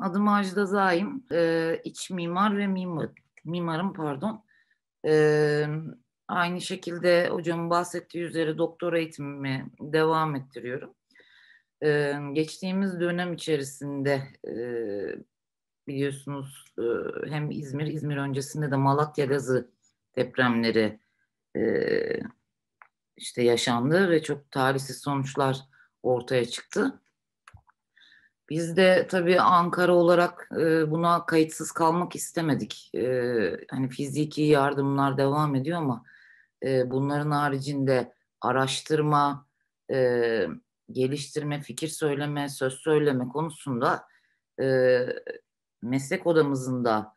Adım Ajda Zaim. Ee, iç mimar ve mimar, mimarım pardon. Ee, aynı şekilde hocamın bahsettiği üzere doktora eğitimimi devam ettiriyorum. Ee, geçtiğimiz dönem içerisinde e, biliyorsunuz e, hem İzmir, İzmir öncesinde de Malatya gazı depremleri e, işte yaşandı ve çok talihsiz sonuçlar ortaya çıktı. Biz de tabii Ankara olarak e, buna kayıtsız kalmak istemedik. E, hani fiziki yardımlar devam ediyor ama e, bunların haricinde araştırma, e, geliştirme, fikir söyleme, söz söyleme konusunda meslek odamızın da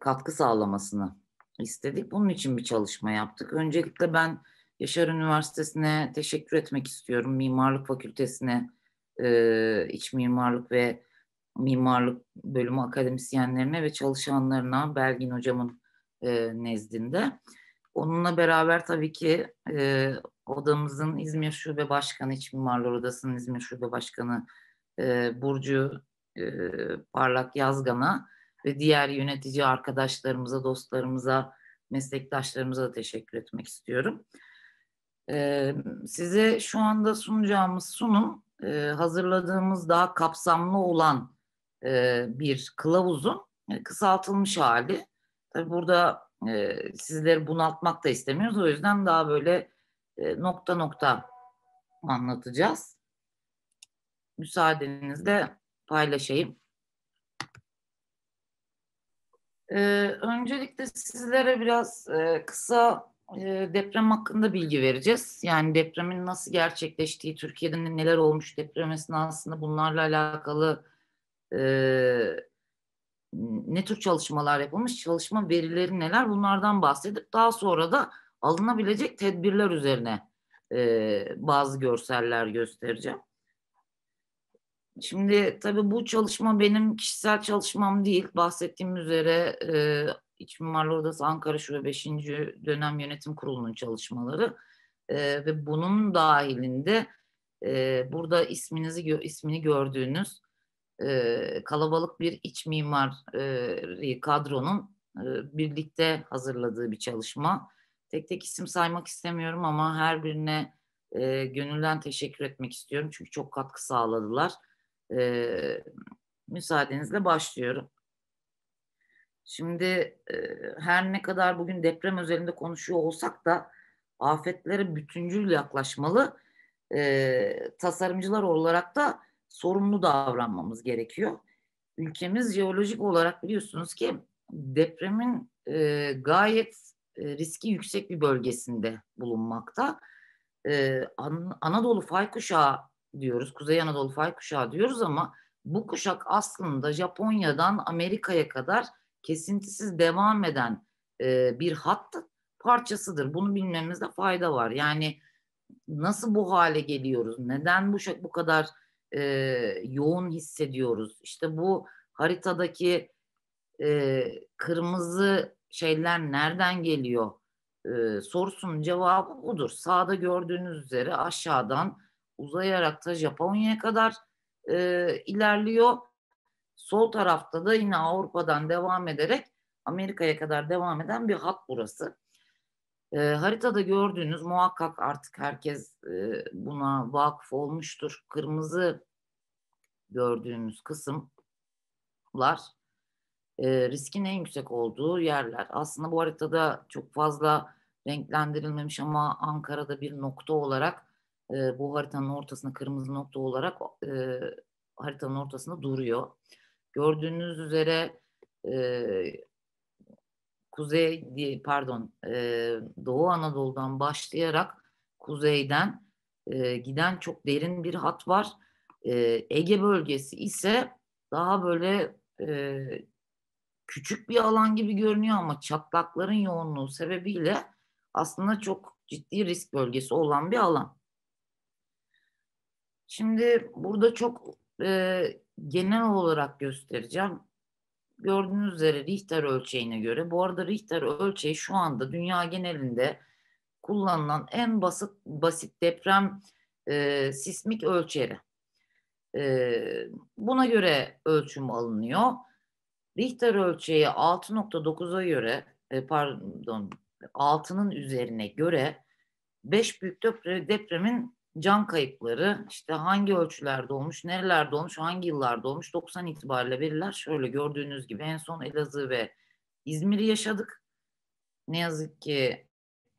katkı sağlamasını istedik. Bunun için bir çalışma yaptık. Öncelikle ben Yaşar Üniversitesi'ne teşekkür etmek istiyorum. Mimarlık Fakültesi'ne e, iç mimarlık ve mimarlık bölümü akademisyenlerine ve çalışanlarına Belgin hocamın e, nezdinde. Onunla beraber tabii ki e, odamızın İzmir Şube Başkanı, İç Mimarlar Odası'nın İzmir Şube Başkanı e, Burcu e, Parlak Yazgan'a ve diğer yönetici arkadaşlarımıza, dostlarımıza, meslektaşlarımıza da teşekkür etmek istiyorum. E, size şu anda sunacağımız sunum e, hazırladığımız daha kapsamlı olan e, bir kılavuzun e, kısaltılmış hali. Tabii burada e, sizleri bunaltmak da istemiyoruz. O yüzden daha böyle e, nokta nokta anlatacağız. Müsaadenizle paylaşayım. Ee, öncelikle sizlere biraz e, kısa deprem hakkında bilgi vereceğiz. Yani depremin nasıl gerçekleştiği, Türkiye'de neler olmuş deprem esnasında bunlarla alakalı e, ne tür çalışmalar yapılmış, çalışma verileri neler bunlardan bahsedip daha sonra da alınabilecek tedbirler üzerine e, bazı görseller göstereceğim. Şimdi tabii bu çalışma benim kişisel çalışmam değil. Bahsettiğim üzere e, İç Mimarlar Odası Ankara Şube 5. Dönem Yönetim Kurulu'nun çalışmaları e, ve bunun dahilinde e, burada isminizi ismini gördüğünüz e, kalabalık bir iç mimari kadronun e, birlikte hazırladığı bir çalışma. Tek tek isim saymak istemiyorum ama her birine e, gönülden teşekkür etmek istiyorum çünkü çok katkı sağladılar. E, müsaadenizle başlıyorum. Şimdi e, her ne kadar bugün deprem özelinde konuşuyor olsak da afetlere bütüncül yaklaşmalı e, tasarımcılar olarak da sorumlu davranmamız gerekiyor. Ülkemiz jeolojik olarak biliyorsunuz ki depremin e, gayet e, riski yüksek bir bölgesinde bulunmakta. E, An- Anadolu fay kuşağı diyoruz, Kuzey Anadolu fay kuşağı diyoruz ama bu kuşak aslında Japonya'dan Amerika'ya kadar kesintisiz devam eden e, bir hat parçasıdır. Bunu bilmemizde fayda var. Yani nasıl bu hale geliyoruz? Neden bu bu kadar e, yoğun hissediyoruz? İşte bu haritadaki e, kırmızı şeyler nereden geliyor? E, sorusunun cevabı budur. Sağda gördüğünüz üzere aşağıdan uzayarak da Japonya'ya kadar e, ilerliyor Sol tarafta da yine Avrupa'dan devam ederek Amerika'ya kadar devam eden bir hat burası. E, haritada gördüğünüz muhakkak artık herkes e, buna vakıf olmuştur. Kırmızı gördüğünüz kısımlar e, riskin en yüksek olduğu yerler. Aslında bu haritada çok fazla renklendirilmemiş ama Ankara'da bir nokta olarak e, bu haritanın ortasında kırmızı nokta olarak e, haritanın ortasında duruyor. Gördüğünüz üzere e, kuzey pardon e, Doğu Anadolu'dan başlayarak kuzeyden e, giden çok derin bir hat var. E, Ege bölgesi ise daha böyle e, küçük bir alan gibi görünüyor ama çatlakların yoğunluğu sebebiyle aslında çok ciddi risk bölgesi olan bir alan. Şimdi burada çok e, genel olarak göstereceğim. Gördüğünüz üzere Richter ölçeğine göre, bu arada Richter ölçeği şu anda dünya genelinde kullanılan en basit basit deprem e, sismik ölçeri. E, buna göre ölçüm alınıyor. Richter ölçeği 6.9'a göre e, pardon 6'nın üzerine göre 5 büyük depremin can kayıpları işte hangi ölçülerde olmuş, nerelerde olmuş, hangi yıllarda olmuş 90 itibariyle veriler şöyle gördüğünüz gibi en son Elazığ ve İzmir'i yaşadık. Ne yazık ki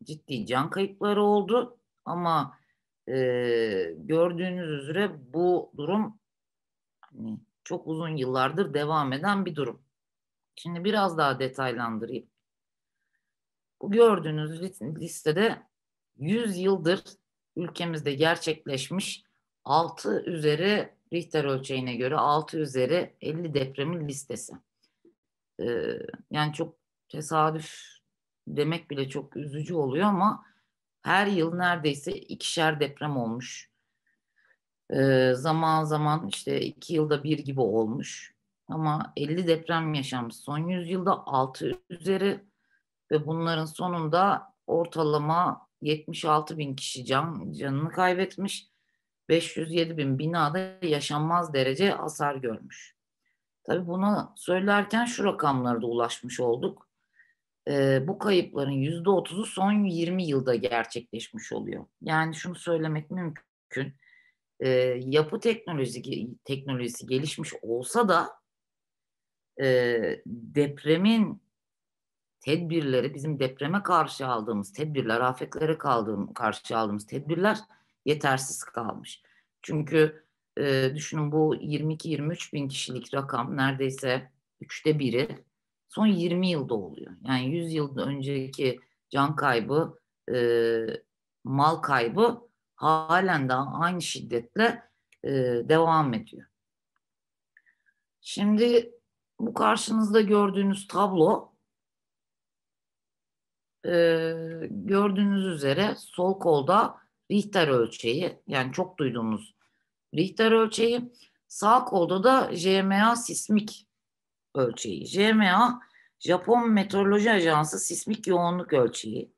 ciddi can kayıpları oldu ama e, gördüğünüz üzere bu durum hani, çok uzun yıllardır devam eden bir durum. Şimdi biraz daha detaylandırayım. Bu gördüğünüz listede 100 yıldır ülkemizde gerçekleşmiş 6 üzeri Richter ölçeğine göre 6 üzeri 50 depremin listesi. Ee, yani çok tesadüf demek bile çok üzücü oluyor ama her yıl neredeyse ikişer deprem olmuş. Ee, zaman zaman işte iki yılda bir gibi olmuş. Ama 50 deprem yaşanmış. Son yüzyılda 6 üzeri ve bunların sonunda ortalama 76 bin kişi can, canını kaybetmiş. 507 bin binada yaşanmaz derece hasar görmüş. Tabii bunu söylerken şu rakamlara da ulaşmış olduk. Ee, bu kayıpların %30'u son 20 yılda gerçekleşmiş oluyor. Yani şunu söylemek mümkün. Ee, yapı teknolojisi, teknolojisi gelişmiş olsa da e, depremin tedbirleri bizim depreme karşı aldığımız tedbirler, afetlere kaldığım, karşı aldığımız tedbirler yetersiz kalmış. Çünkü e, düşünün bu 22-23 bin kişilik rakam neredeyse üçte biri son 20 yılda oluyor. Yani 100 yıl önceki can kaybı, e, mal kaybı halen daha aynı şiddetle e, devam ediyor. Şimdi bu karşınızda gördüğünüz tablo e, gördüğünüz üzere sol kolda Richter ölçeği yani çok duyduğumuz Richter ölçeği sağ kolda da JMA sismik ölçeği. JMA Japon Meteoroloji Ajansı sismik yoğunluk ölçeği.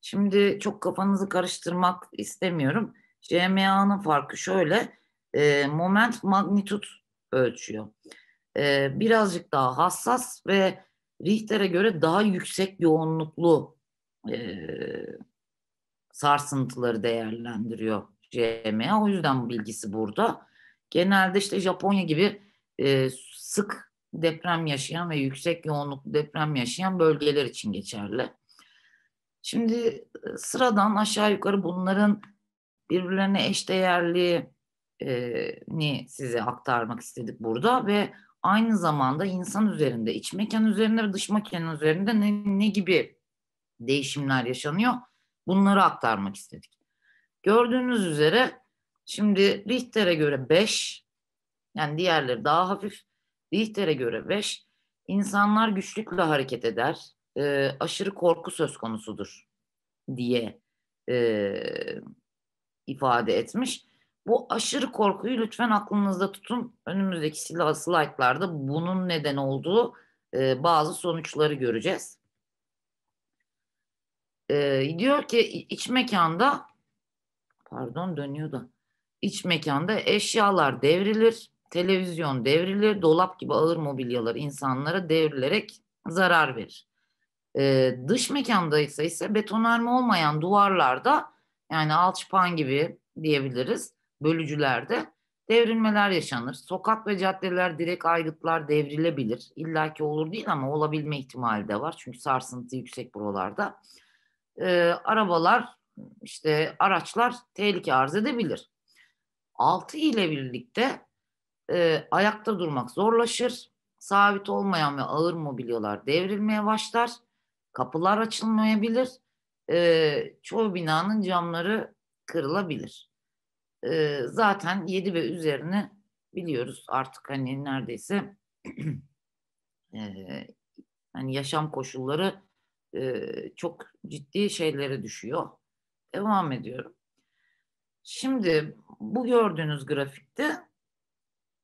Şimdi çok kafanızı karıştırmak istemiyorum. JMA'nın farkı şöyle e, moment magnitud ölçüyor. E, birazcık daha hassas ve Richter'e göre daha yüksek yoğunluklu e, sarsıntıları değerlendiriyor CMA. O yüzden bu bilgisi burada. Genelde işte Japonya gibi e, sık deprem yaşayan ve yüksek yoğunluklu deprem yaşayan bölgeler için geçerli. Şimdi sıradan aşağı yukarı bunların birbirlerine eşdeğerliğini size aktarmak istedik burada ve aynı zamanda insan üzerinde, iç mekan üzerinde ve dış mekan üzerinde ne, ne gibi değişimler yaşanıyor bunları aktarmak istedik. Gördüğünüz üzere şimdi Richter'e göre 5 yani diğerleri daha hafif Richter'e göre 5 insanlar güçlükle hareket eder e, aşırı korku söz konusudur diye e, ifade etmiş. Bu aşırı korkuyu lütfen aklınızda tutun. Önümüzdeki slaytlarda bunun neden olduğu e, bazı sonuçları göreceğiz. E, diyor ki iç mekanda pardon dönüyor da iç mekanda eşyalar devrilir, televizyon devrilir, dolap gibi ağır mobilyalar insanlara devrilerek zarar verir. E, dış mekanda ise betonarme olmayan duvarlarda yani alçıpan gibi diyebiliriz bölücülerde devrilmeler yaşanır. Sokak ve caddeler direkt aygıtlar devrilebilir. İlla ki olur değil ama olabilme ihtimali de var. Çünkü sarsıntı yüksek buralarda. Ee, arabalar işte araçlar tehlike arz edebilir. 6 ile birlikte e, ayakta durmak zorlaşır. Sabit olmayan ve ağır mobilyalar devrilmeye başlar. Kapılar açılmayabilir. E, çoğu binanın camları kırılabilir e, zaten 7 ve üzerine biliyoruz artık hani neredeyse e, hani yaşam koşulları e, çok ciddi şeylere düşüyor. Devam ediyorum. Şimdi bu gördüğünüz grafikte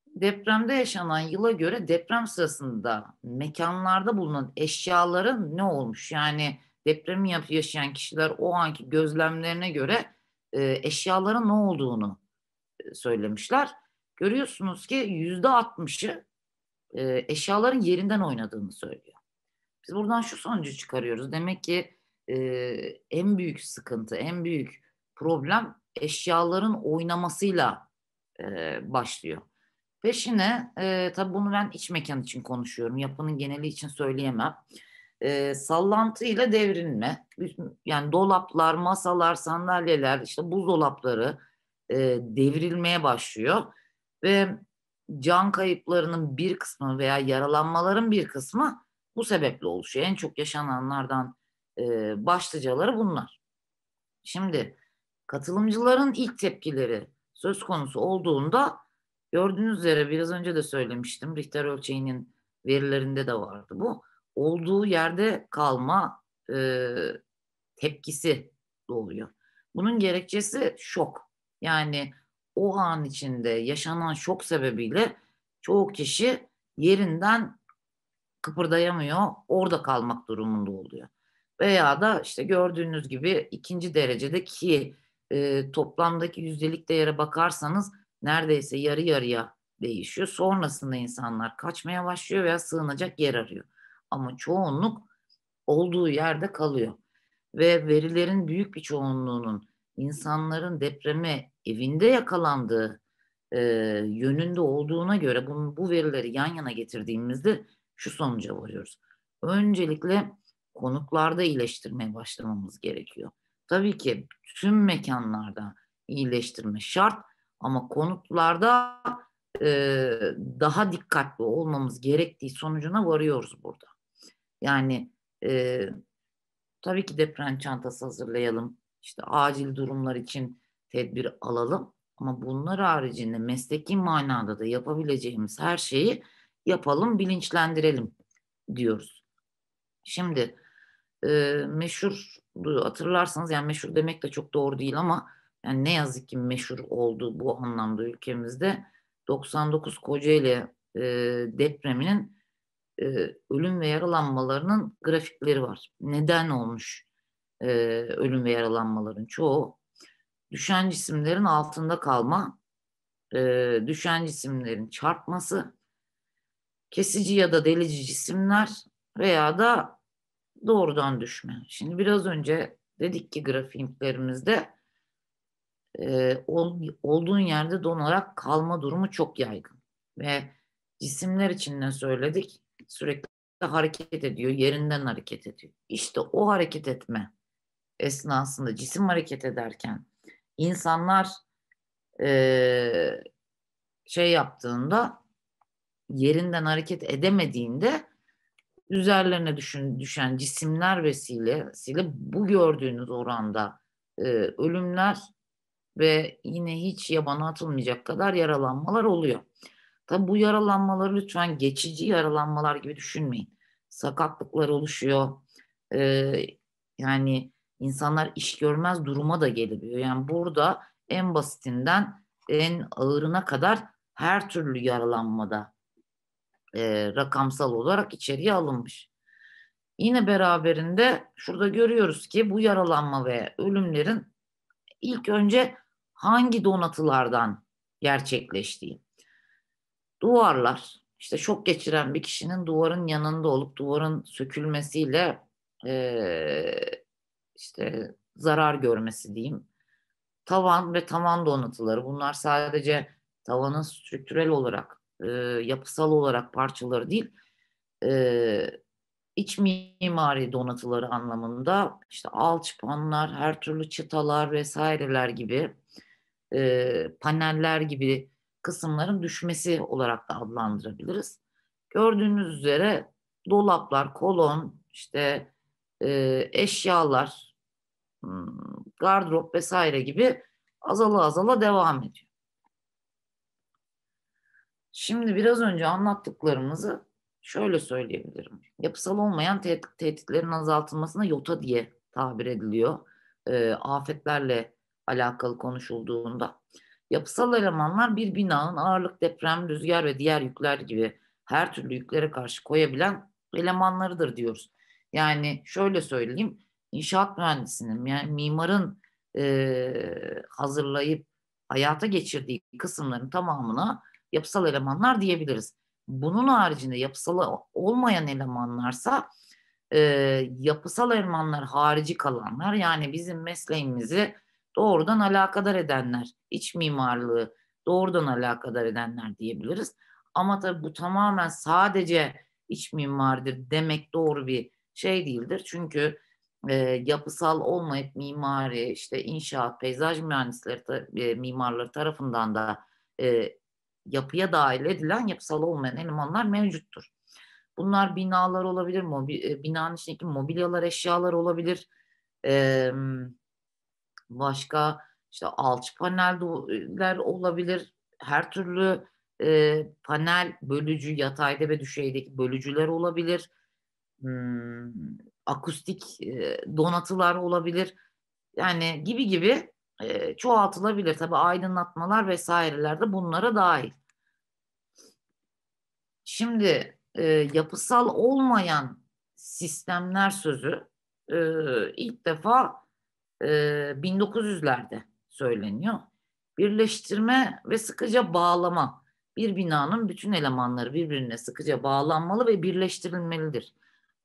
depremde yaşanan yıla göre deprem sırasında mekanlarda bulunan eşyaların ne olmuş? Yani depremi yaşayan kişiler o anki gözlemlerine göre e, eşyaların ne olduğunu e, söylemişler. Görüyorsunuz ki yüzde altmışı e, eşyaların yerinden oynadığını söylüyor. Biz buradan şu sonucu çıkarıyoruz. Demek ki e, en büyük sıkıntı, en büyük problem eşyaların oynamasıyla e, başlıyor. Peşine e, tabii bunu ben iç mekan için konuşuyorum. Yapının geneli için söyleyemem e, sallantıyla devrilme. Yani dolaplar, masalar, sandalyeler, işte buzdolapları e, devrilmeye başlıyor. Ve can kayıplarının bir kısmı veya yaralanmaların bir kısmı bu sebeple oluşuyor. En çok yaşananlardan e, başlıcaları bunlar. Şimdi katılımcıların ilk tepkileri söz konusu olduğunda gördüğünüz üzere biraz önce de söylemiştim. Richter ölçeğinin verilerinde de vardı bu olduğu yerde kalma e, tepkisi doğuyor. Bunun gerekçesi şok. Yani o an içinde yaşanan şok sebebiyle çoğu kişi yerinden kıpırdayamıyor, orada kalmak durumunda oluyor. Veya da işte gördüğünüz gibi ikinci derecedeki e, toplamdaki yüzdelik değere bakarsanız neredeyse yarı yarıya değişiyor. Sonrasında insanlar kaçmaya başlıyor veya sığınacak yer arıyor ama çoğunluk olduğu yerde kalıyor. Ve verilerin büyük bir çoğunluğunun insanların depreme evinde yakalandığı e, yönünde olduğuna göre bunun, bu verileri yan yana getirdiğimizde şu sonuca varıyoruz. Öncelikle konutlarda iyileştirmeye başlamamız gerekiyor. Tabii ki tüm mekanlarda iyileştirme şart ama konutlarda e, daha dikkatli olmamız gerektiği sonucuna varıyoruz burada. Yani e, tabii ki deprem çantası hazırlayalım. İşte acil durumlar için tedbir alalım. Ama bunlar haricinde mesleki manada da yapabileceğimiz her şeyi yapalım, bilinçlendirelim diyoruz. Şimdi e, meşhur hatırlarsanız yani meşhur demek de çok doğru değil ama yani ne yazık ki meşhur oldu bu anlamda ülkemizde 99 Kocaeli e, depreminin e, ölüm ve yaralanmalarının grafikleri var. Neden olmuş e, ölüm ve yaralanmaların çoğu? Düşen cisimlerin altında kalma, e, düşen cisimlerin çarpması, kesici ya da delici cisimler veya da doğrudan düşme. Şimdi biraz önce dedik ki grafiklerimizde e, ol, olduğun yerde donarak kalma durumu çok yaygın. Ve cisimler için söyledik? sürekli hareket ediyor, yerinden hareket ediyor. İşte o hareket etme esnasında cisim hareket ederken insanlar e, şey yaptığında yerinden hareket edemediğinde üzerlerine düşün, düşen cisimler vesilesiyle bu gördüğünüz oranda e, ölümler ve yine hiç yabana atılmayacak kadar yaralanmalar oluyor. Tabi bu yaralanmaları lütfen geçici yaralanmalar gibi düşünmeyin. Sakatlıklar oluşuyor. Ee, yani insanlar iş görmez duruma da gelebiliyor. Yani burada en basitinden en ağırına kadar her türlü yaralanmada e, rakamsal olarak içeriye alınmış. Yine beraberinde şurada görüyoruz ki bu yaralanma ve ölümlerin ilk önce hangi donatılardan gerçekleştiği duvarlar. işte şok geçiren bir kişinin duvarın yanında olup duvarın sökülmesiyle e, işte zarar görmesi diyeyim. Tavan ve tavan donatıları bunlar sadece tavanın strüktürel olarak, e, yapısal olarak parçaları değil, e, iç mimari donatıları anlamında işte alçıpanlar, her türlü çıtalar vesaireler gibi, e, paneller gibi kısımların düşmesi olarak da adlandırabiliriz. Gördüğünüz üzere dolaplar, kolon, işte e, eşyalar, hmm, gardırop vesaire gibi azala azala devam ediyor. Şimdi biraz önce anlattıklarımızı şöyle söyleyebilirim. Yapısal olmayan te tehditlerin azaltılmasına yota diye tabir ediliyor. E, afetlerle alakalı konuşulduğunda. Yapısal elemanlar bir binanın ağırlık, deprem, rüzgar ve diğer yükler gibi her türlü yüklere karşı koyabilen elemanlarıdır diyoruz. Yani şöyle söyleyeyim, inşaat mühendisinin, yani mimarın e, hazırlayıp hayata geçirdiği kısımların tamamına yapısal elemanlar diyebiliriz. Bunun haricinde yapısal olmayan elemanlarsa e, yapısal elemanlar harici kalanlar yani bizim mesleğimizi doğrudan alakadar edenler, iç mimarlığı doğrudan alakadar edenler diyebiliriz. Ama tabii bu tamamen sadece iç mimardır demek doğru bir şey değildir. Çünkü e, yapısal olmayıp mimari, işte inşaat, peyzaj mühendisleri, ta, e, mimarları tarafından da e, yapıya dahil edilen yapısal olmayan elemanlar mevcuttur. Bunlar binalar olabilir, mobi, e, binanın içindeki mobilyalar, eşyalar olabilir. E, başka işte alç paneller olabilir. Her türlü e, panel bölücü, yatayda ve düşeydeki bölücüler olabilir. Hmm, akustik e, donatılar olabilir. Yani gibi gibi e, çoğaltılabilir. tabi aydınlatmalar vesaireler de bunlara dahil. Şimdi e, yapısal olmayan sistemler sözü e, ilk defa e, ee, 1900'lerde söyleniyor. Birleştirme ve sıkıca bağlama. Bir binanın bütün elemanları birbirine sıkıca bağlanmalı ve birleştirilmelidir.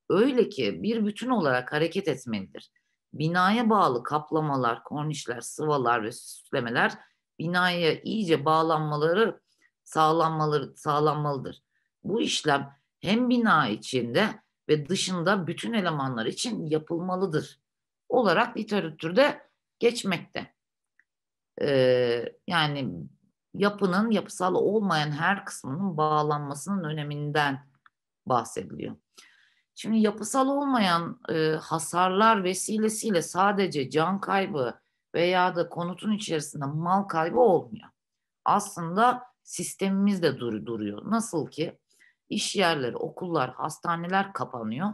Öyle ki bir bütün olarak hareket etmelidir. Binaya bağlı kaplamalar, kornişler, sıvalar ve süslemeler binaya iyice bağlanmaları sağlanmaları sağlanmalıdır. Bu işlem hem bina içinde ve dışında bütün elemanlar için yapılmalıdır olarak literatürde geçmekte. Ee, yani yapının yapısal olmayan her kısmının bağlanmasının öneminden bahsediliyor. Şimdi yapısal olmayan e, hasarlar vesilesiyle sadece can kaybı veya da konutun içerisinde mal kaybı olmuyor. Aslında sistemimiz de dur duruyor. Nasıl ki iş yerleri, okullar, hastaneler kapanıyor.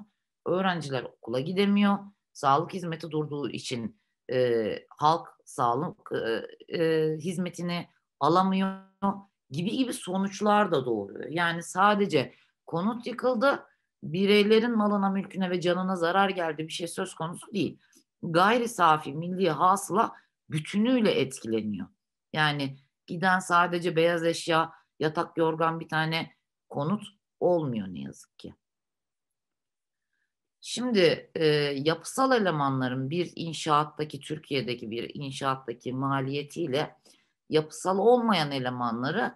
Öğrenciler okula gidemiyor sağlık hizmeti durduğu için e, halk sağlık e, e, hizmetini alamıyor gibi gibi sonuçlar da doğuruyor. Yani sadece konut yıkıldı, bireylerin malına, mülküne ve canına zarar geldi bir şey söz konusu değil. Gayri safi milli hasıla bütünüyle etkileniyor. Yani giden sadece beyaz eşya, yatak, yorgan bir tane konut olmuyor ne yazık ki. Şimdi e, yapısal elemanların bir inşaattaki Türkiye'deki bir inşaattaki maliyetiyle yapısal olmayan elemanları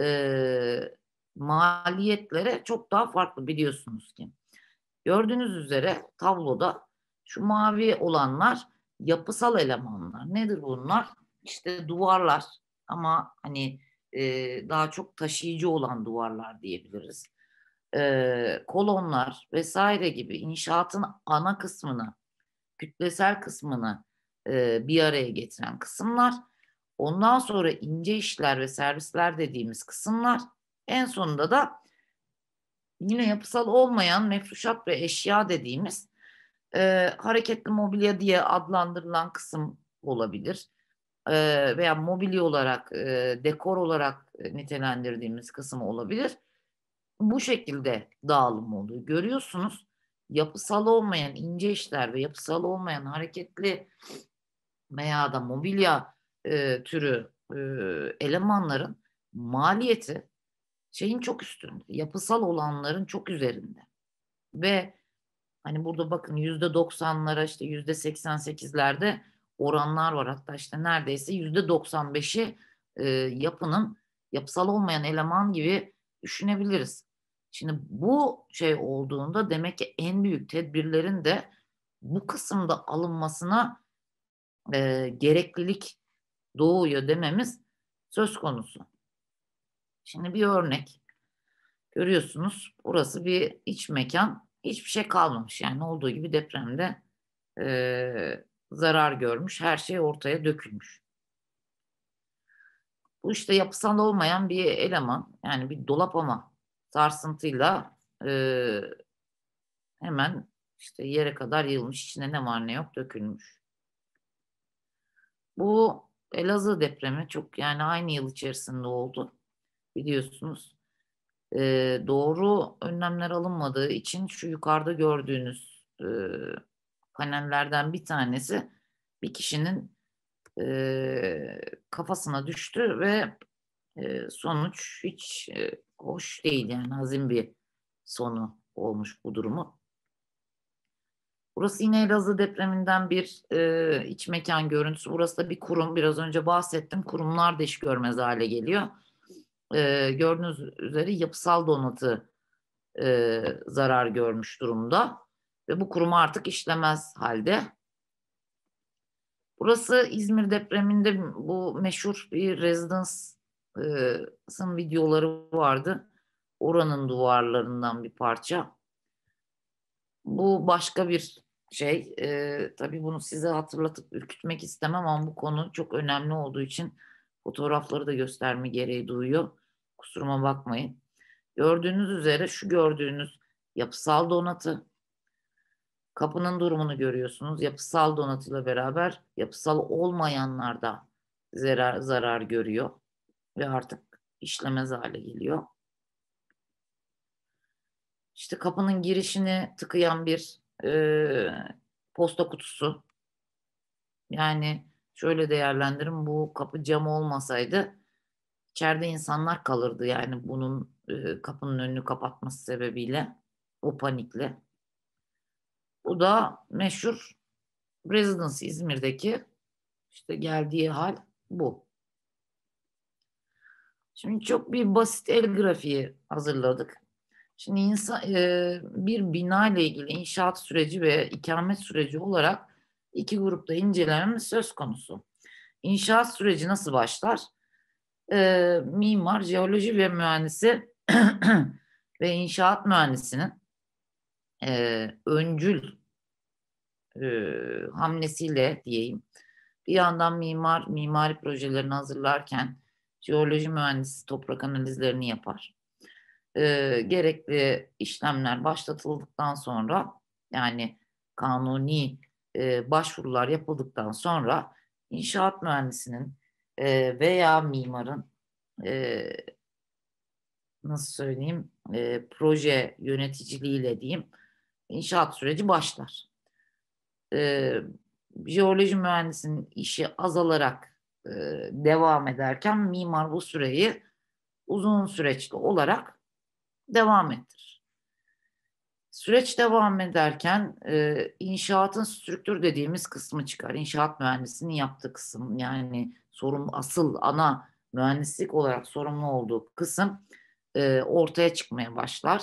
e, maliyetlere çok daha farklı biliyorsunuz ki. Gördüğünüz üzere tabloda şu mavi olanlar yapısal elemanlar. Nedir bunlar? İşte duvarlar ama hani e, daha çok taşıyıcı olan duvarlar diyebiliriz e, kolonlar vesaire gibi inşaatın ana kısmını, kütlesel kısmını e, bir araya getiren kısımlar. Ondan sonra ince işler ve servisler dediğimiz kısımlar. En sonunda da yine yapısal olmayan mefruşat ve eşya dediğimiz e, hareketli mobilya diye adlandırılan kısım olabilir. E, veya mobilya olarak, e, dekor olarak nitelendirdiğimiz kısım olabilir bu şekilde dağılım oluyor. Görüyorsunuz yapısal olmayan ince işler ve yapısal olmayan hareketli veya da mobilya e, türü e, elemanların maliyeti şeyin çok üstünde. Yapısal olanların çok üzerinde. Ve hani burada bakın yüzde doksanlara işte yüzde seksen sekizlerde oranlar var. Hatta işte neredeyse yüzde doksan beşi e, yapının yapısal olmayan eleman gibi düşünebiliriz. Şimdi bu şey olduğunda demek ki en büyük tedbirlerin de bu kısımda alınmasına e, gereklilik doğuyor dememiz söz konusu. Şimdi bir örnek görüyorsunuz burası bir iç mekan hiçbir şey kalmamış yani olduğu gibi depremde e, zarar görmüş her şey ortaya dökülmüş. Bu işte yapısal olmayan bir eleman yani bir dolap ama sarsıntıyla e, hemen işte yere kadar yığılmış içine ne var ne yok dökülmüş. Bu Elazığ depremi çok yani aynı yıl içerisinde oldu biliyorsunuz. E, doğru önlemler alınmadığı için şu yukarıda gördüğünüz e, panellerden bir tanesi bir kişinin e, kafasına düştü ve e, sonuç hiç e, hoş değil yani hazin bir sonu olmuş bu durumu. Burası yine Elazığ depreminden bir e, iç mekan görüntüsü. Burası da bir kurum. Biraz önce bahsettim. Kurumlar da iş görmez hale geliyor. E, gördüğünüz üzere yapısal donatı e, zarar görmüş durumda. Ve bu kurum artık işlemez halde. Burası İzmir depreminde bu meşhur bir rezidans sın videoları vardı. Oranın duvarlarından bir parça. Bu başka bir şey. E, tabii bunu size hatırlatıp ürkütmek istemem ama bu konu çok önemli olduğu için fotoğrafları da gösterme gereği duyuyor. Kusuruma bakmayın. Gördüğünüz üzere şu gördüğünüz yapısal donatı kapının durumunu görüyorsunuz. Yapısal donatıyla beraber yapısal olmayanlar da zarar, zarar görüyor ve artık işlemez hale geliyor. İşte kapının girişini tıkayan bir e, posta kutusu. Yani şöyle değerlendirin bu kapı cam olmasaydı içeride insanlar kalırdı yani bunun e, kapının önünü kapatması sebebiyle o panikle. Bu da meşhur Residence İzmir'deki işte geldiği hal bu. Şimdi çok bir basit el grafiği hazırladık. Şimdi insan, e, bir bina ile ilgili inşaat süreci ve ikamet süreci olarak iki grupta incelememiz söz konusu. İnşaat süreci nasıl başlar? E, mimar, jeoloji ve mühendisi ve inşaat mühendisinin e, öncül e, hamlesiyle diyeyim. Bir yandan mimar, mimari projelerini hazırlarken jeoloji mühendisi toprak analizlerini yapar. E, gerekli işlemler başlatıldıktan sonra yani kanuni e, başvurular yapıldıktan sonra inşaat mühendisinin e, veya mimarın e, nasıl söyleyeyim e, proje yöneticiliğiyle diyeyim inşaat süreci başlar. E, jeoloji mühendisinin işi azalarak e, devam ederken mimar bu süreyi uzun süreçli olarak devam ettirir. Süreç devam ederken e, inşaatın strüktür dediğimiz kısmı çıkar. İnşaat mühendisinin yaptığı kısım yani sorum asıl ana mühendislik olarak sorumlu olduğu kısım e, ortaya çıkmaya başlar.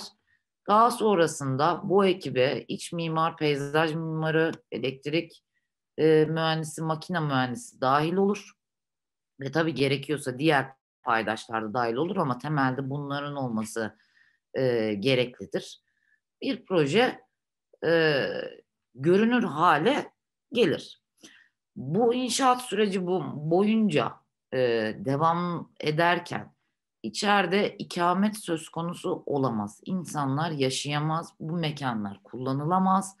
Daha sonrasında bu ekibe iç mimar, peyzaj mimarı, elektrik e, mühendisi, makine mühendisi dahil olur ve tabii gerekiyorsa diğer paydaşlar da dahil olur ama temelde bunların olması e, gereklidir. Bir proje e, görünür hale gelir. Bu inşaat süreci bu boyunca e, devam ederken içeride ikamet söz konusu olamaz. İnsanlar yaşayamaz, bu mekanlar kullanılamaz.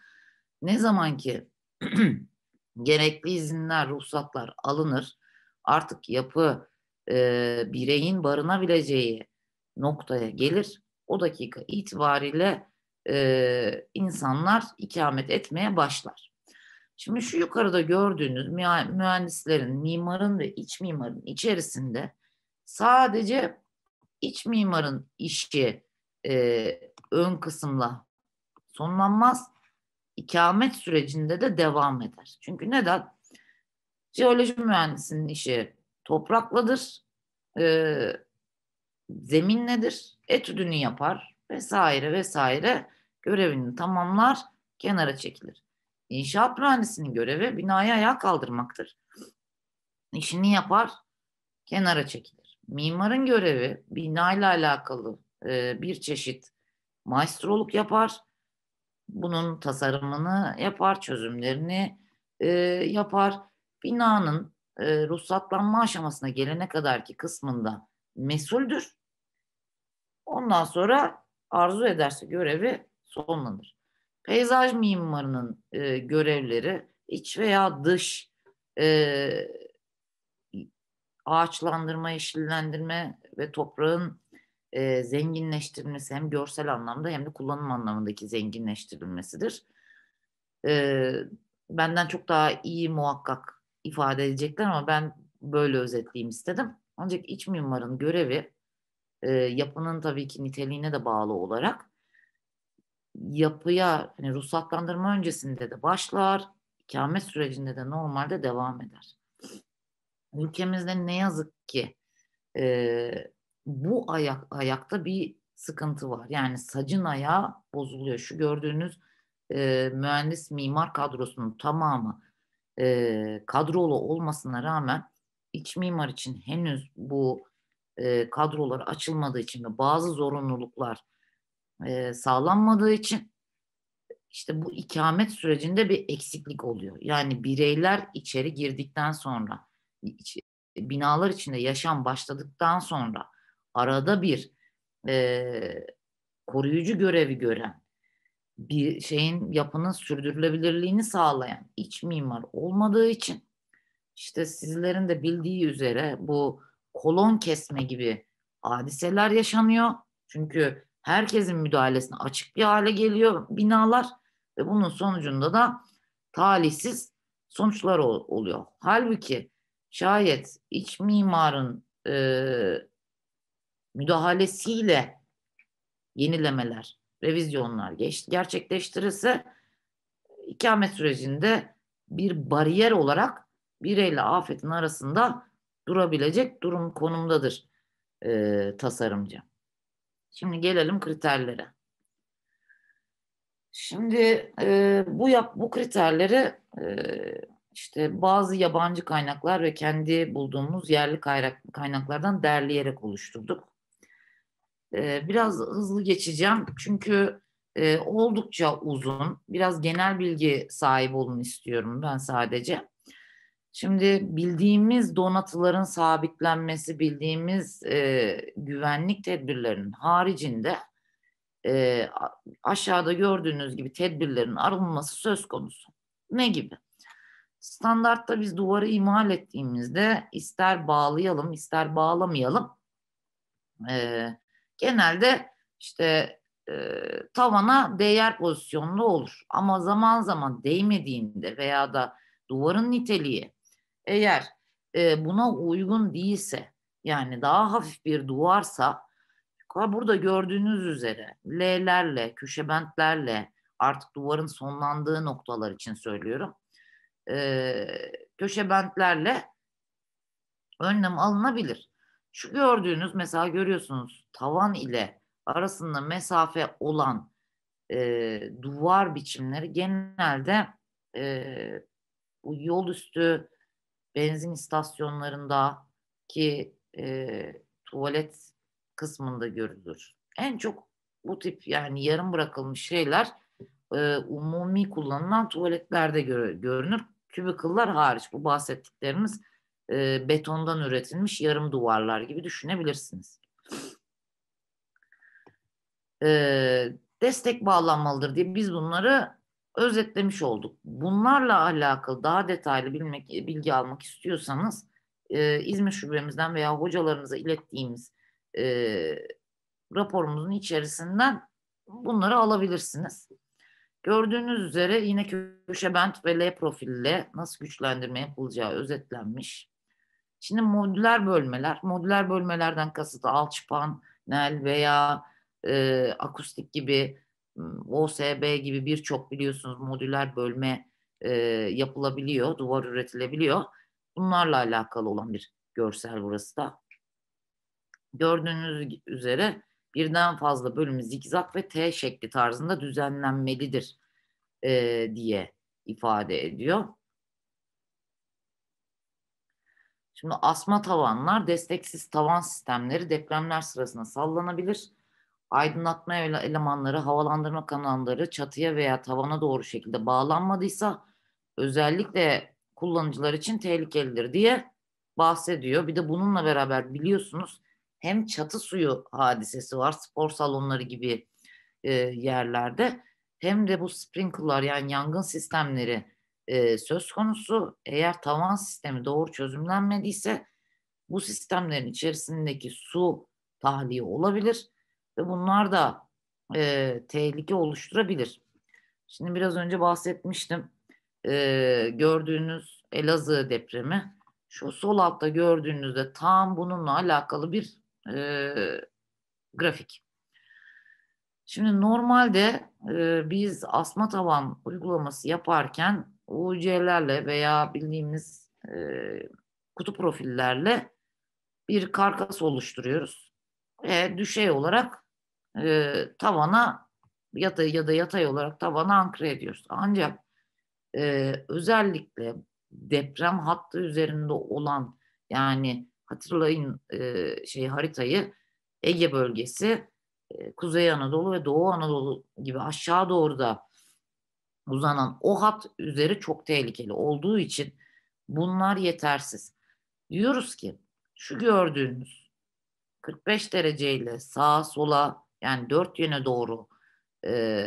Ne zaman ki gerekli izinler, ruhsatlar alınır, artık yapı e, bireyin barınabileceği noktaya gelir. O dakika itibariyle e, insanlar ikamet etmeye başlar. Şimdi şu yukarıda gördüğünüz mühendislerin, mimarın ve iç mimarın içerisinde sadece iç mimarın işi e, ön kısımla sonlanmaz. ikamet sürecinde de devam eder. Çünkü neden? Jeoloji mühendisinin işi toprakladır, e, zeminledir, etüdünü yapar vesaire vesaire görevini tamamlar, kenara çekilir. İnşaat mühendisinin görevi binaya ayağa kaldırmaktır. İşini yapar, kenara çekilir. Mimarın görevi binayla alakalı e, bir çeşit maestroluk yapar. Bunun tasarımını yapar, çözümlerini e, yapar binanın e, ruhsatlanma aşamasına gelene kadarki kısmında mesuldür. Ondan sonra arzu ederse görevi sonlanır. Peyzaj mimarının e, görevleri iç veya dış e, ağaçlandırma, yeşillendirme ve toprağın e, zenginleştirilmesi hem görsel anlamda hem de kullanım anlamındaki zenginleştirilmesidir. E, benden çok daha iyi muhakkak ifade edecekler ama ben böyle özetleyeyim istedim. Ancak iç mimarın görevi e, yapının tabii ki niteliğine de bağlı olarak yapıya hani ruhsatlandırma öncesinde de başlar, ikamet sürecinde de normalde devam eder. Ülkemizde ne yazık ki e, bu ayak ayakta bir sıkıntı var. Yani sacın ayağı bozuluyor. Şu gördüğünüz e, mühendis mimar kadrosunun tamamı e, kadrolu olmasına rağmen iç mimar için henüz bu e, kadrolar açılmadığı için ve bazı zorunluluklar e, sağlanmadığı için işte bu ikamet sürecinde bir eksiklik oluyor. Yani bireyler içeri girdikten sonra, iç, binalar içinde yaşam başladıktan sonra arada bir e, koruyucu görevi gören bir şeyin yapının sürdürülebilirliğini sağlayan iç mimar olmadığı için işte sizlerin de bildiği üzere bu kolon kesme gibi hadiseler yaşanıyor. Çünkü herkesin müdahalesine açık bir hale geliyor binalar ve bunun sonucunda da talihsiz sonuçlar oluyor. Halbuki şayet iç mimarın e, müdahalesiyle yenilemeler revizyonlar geç, gerçekleştirirse ikamet sürecinde bir bariyer olarak bireyle afetin arasında durabilecek durum konumdadır e, tasarımcı. Şimdi gelelim kriterlere. Şimdi e, bu yap bu kriterleri e, işte bazı yabancı kaynaklar ve kendi bulduğumuz yerli kaynaklardan derleyerek oluşturduk biraz hızlı geçeceğim çünkü oldukça uzun. Biraz genel bilgi sahibi olun istiyorum ben sadece. Şimdi bildiğimiz donatıların sabitlenmesi, bildiğimiz e, güvenlik tedbirlerinin haricinde e, aşağıda gördüğünüz gibi tedbirlerin arınması söz konusu. Ne gibi? Standartta biz duvarı imal ettiğimizde ister bağlayalım ister bağlamayalım e, genelde işte e, tavana değer pozisyonlu olur. Ama zaman zaman değmediğinde veya da duvarın niteliği eğer e, buna uygun değilse yani daha hafif bir duvarsa burada gördüğünüz üzere L'lerle, köşebentlerle artık duvarın sonlandığı noktalar için söylüyorum. E, köşebentlerle önlem alınabilir. Şu gördüğünüz mesela görüyorsunuz tavan ile arasında mesafe olan e, duvar biçimleri genelde e, bu yol üstü benzin istasyonlarındaki e, tuvalet kısmında görülür. En çok bu tip yani yarım bırakılmış şeyler e, umumi kullanılan tuvaletlerde gör, görünür. Kübikıllar hariç bu bahsettiklerimiz e, betondan üretilmiş yarım duvarlar gibi düşünebilirsiniz. E, destek bağlanmalıdır diye biz bunları özetlemiş olduk. Bunlarla alakalı daha detaylı bilmek, bilgi almak istiyorsanız e, İzmir Şubemizden veya hocalarımıza ilettiğimiz e, raporumuzun içerisinden bunları alabilirsiniz. Gördüğünüz üzere yine köşe bent ve L profille nasıl güçlendirme yapılacağı özetlenmiş. Şimdi modüler bölmeler, modüler bölmelerden kasıt alçıpan, nel veya e, akustik gibi OSB gibi birçok biliyorsunuz modüler bölme e, yapılabiliyor, duvar üretilebiliyor. Bunlarla alakalı olan bir görsel burası da. Gördüğünüz üzere birden fazla bölümü zikzak ve T şekli tarzında düzenlenmelidir e, diye ifade ediyor. Şimdi asma tavanlar desteksiz tavan sistemleri depremler sırasında sallanabilir. Aydınlatma elemanları, havalandırma kanalları çatıya veya tavana doğru şekilde bağlanmadıysa özellikle kullanıcılar için tehlikelidir diye bahsediyor. Bir de bununla beraber biliyorsunuz hem çatı suyu hadisesi var spor salonları gibi e, yerlerde hem de bu sprinkler yani yangın sistemleri e, söz konusu. Eğer tavan sistemi doğru çözümlenmediyse bu sistemlerin içerisindeki su tahliye olabilir ve bunlar da e, tehlike oluşturabilir. Şimdi biraz önce bahsetmiştim. E, gördüğünüz Elazığ depremi şu sol altta gördüğünüzde tam bununla alakalı bir e, grafik. Şimdi normalde e, biz asma tavan uygulaması yaparken UC'lerle veya bildiğimiz e, kutu profillerle bir karkas oluşturuyoruz. Ve düşey olarak e, tavana yatay ya da yatay olarak tavana ankre ediyoruz. Ancak e, özellikle deprem hattı üzerinde olan yani hatırlayın e, şey haritayı Ege bölgesi, e, Kuzey Anadolu ve Doğu Anadolu gibi aşağı doğru da uzanan o hat üzeri çok tehlikeli olduğu için bunlar yetersiz. Diyoruz ki şu gördüğünüz 45 dereceyle sağa sola yani dört yöne doğru e,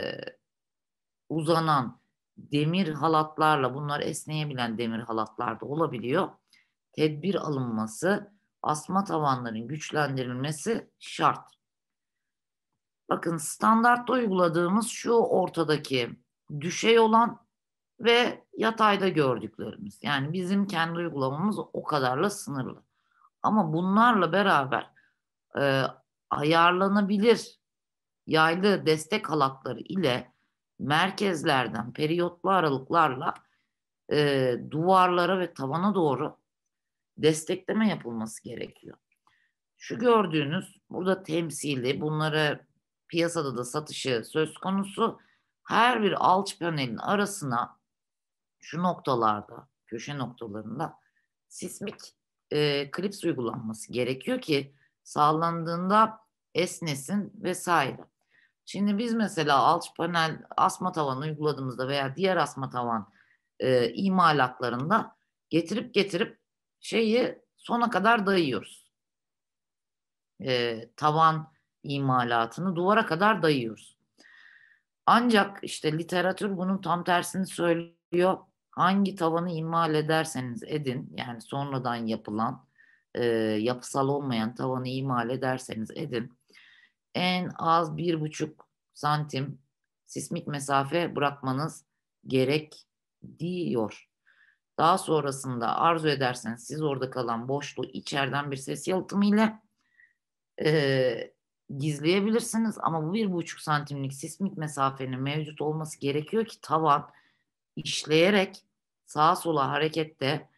uzanan demir halatlarla bunlar esneyebilen demir halatlar da olabiliyor. Tedbir alınması, asma tavanların güçlendirilmesi şart. Bakın standartta uyguladığımız şu ortadaki düşey olan ve yatayda gördüklerimiz. Yani bizim kendi uygulamamız o kadarla sınırlı. Ama bunlarla beraber e, ayarlanabilir yaylı destek halatları ile merkezlerden periyotlu aralıklarla e, duvarlara ve tavana doğru destekleme yapılması gerekiyor. Şu gördüğünüz burada temsili bunları piyasada da satışı söz konusu her bir alçık arasına şu noktalarda, köşe noktalarında sismik e, klips uygulanması gerekiyor ki sağlandığında esnesin vesaire. Şimdi biz mesela alç panel asma tavan uyguladığımızda veya diğer asma tavan e, imalatlarında getirip getirip şeyi sona kadar dayıyoruz. E, tavan imalatını duvara kadar dayıyoruz. Ancak işte literatür bunun tam tersini söylüyor. Hangi tavanı imal ederseniz edin yani sonradan yapılan e, yapısal olmayan tavanı imal ederseniz edin en az bir buçuk santim sismik mesafe bırakmanız gerek diyor. Daha sonrasında arzu ederseniz siz orada kalan boşluğu içeriden bir ses yalıtımı ile e, gizleyebilirsiniz ama bu bir buçuk santimlik sismik mesafenin mevcut olması gerekiyor ki tavan işleyerek sağa sola harekette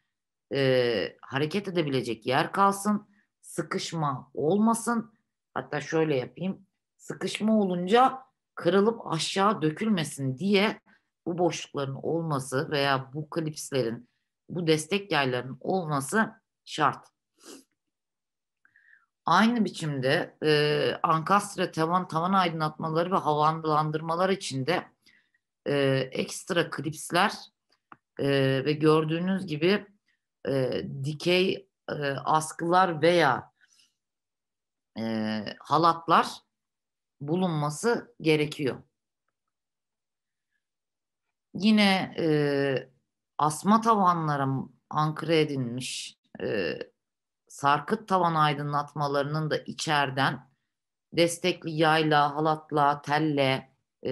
e, hareket edebilecek yer kalsın. Sıkışma olmasın. Hatta şöyle yapayım. Sıkışma olunca kırılıp aşağı dökülmesin diye bu boşlukların olması veya bu klipslerin, bu destek yaylarının olması şart. Aynı biçimde e, ankastre tavan, tavan aydınlatmaları ve havalandırmalar içinde e, ekstra klipsler e, ve gördüğünüz gibi e, dikey e, askılar veya e, halatlar bulunması gerekiyor. Yine e, asma tavanlara ankre edilmiş e, sarkıt tavan aydınlatmalarının da içerden destekli yayla, halatla, telle, e,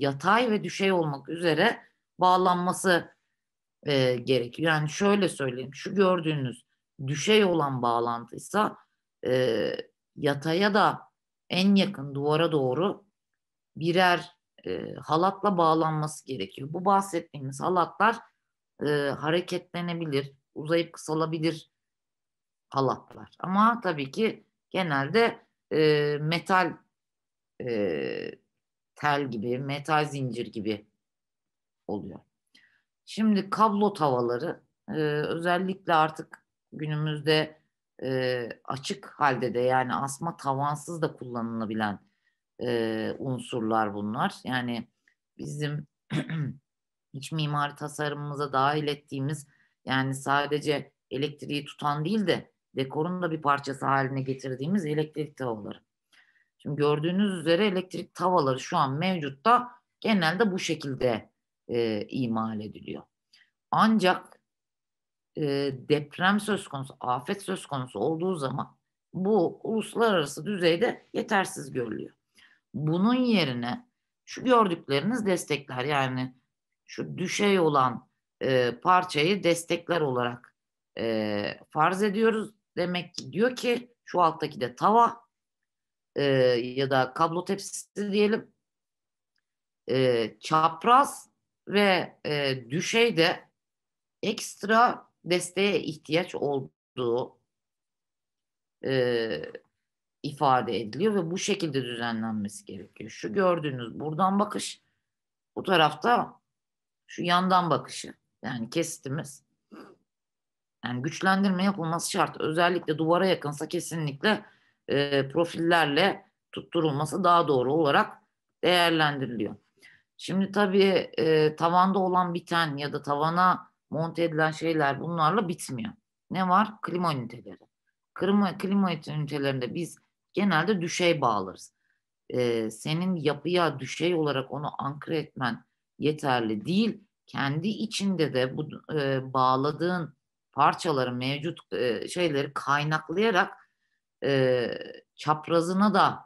yatay ve düşey olmak üzere bağlanması e, gerekiyor. Yani şöyle söyleyeyim, şu gördüğünüz düşey olan bağlantıysa e, yataya da en yakın duvara doğru birer e, halatla bağlanması gerekiyor. Bu bahsettiğimiz halatlar e, hareketlenebilir, uzayıp kısalabilir halatlar. Ama tabii ki genelde e, metal e, tel gibi, metal zincir gibi oluyor. Şimdi kablo tavaları e, özellikle artık günümüzde e, açık halde de yani asma tavansız da kullanılabilen e, unsurlar bunlar. Yani bizim iç mimari tasarımımıza dahil ettiğimiz yani sadece elektriği tutan değil de dekorun da bir parçası haline getirdiğimiz elektrik tavaları. Şimdi gördüğünüz üzere elektrik tavaları şu an mevcutta genelde bu şekilde e, imal ediliyor. Ancak e, deprem söz konusu, afet söz konusu olduğu zaman bu uluslararası düzeyde yetersiz görülüyor. Bunun yerine şu gördükleriniz destekler yani şu düşey olan e, parçayı destekler olarak e, farz ediyoruz demek ki diyor ki şu alttaki de tava e, ya da kablo tepsisi diyelim. E, çapraz ve e, düşeyde ekstra desteğe ihtiyaç olduğu e, ifade ediliyor ve bu şekilde düzenlenmesi gerekiyor. Şu gördüğünüz buradan bakış, bu tarafta şu yandan bakışı yani kesitimiz yani güçlendirme yapılması şart. Özellikle duvara yakınsa kesinlikle e, profillerle tutturulması daha doğru olarak değerlendiriliyor. Şimdi tabii e, tavanda olan biten ya da tavana monte edilen şeyler bunlarla bitmiyor. Ne var? Klima üniteleri. Klima, klima ünitelerinde biz genelde düşey bağlarız. E, senin yapıya düşey olarak onu ankre etmen yeterli değil. Kendi içinde de bu e, bağladığın parçaları mevcut e, şeyleri kaynaklayarak e, çaprazını da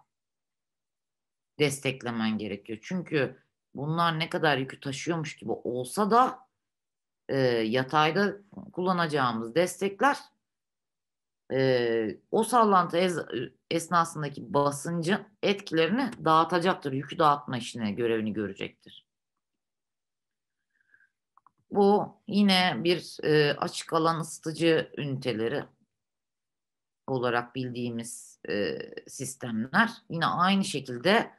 desteklemen gerekiyor. Çünkü bunlar ne kadar yükü taşıyormuş gibi olsa da e, yatayda kullanacağımız destekler e, o sallantı ez, esnasındaki basıncın etkilerini dağıtacaktır. Yükü dağıtma işine görevini görecektir. Bu yine bir e, açık alan ısıtıcı üniteleri olarak bildiğimiz e, sistemler yine aynı şekilde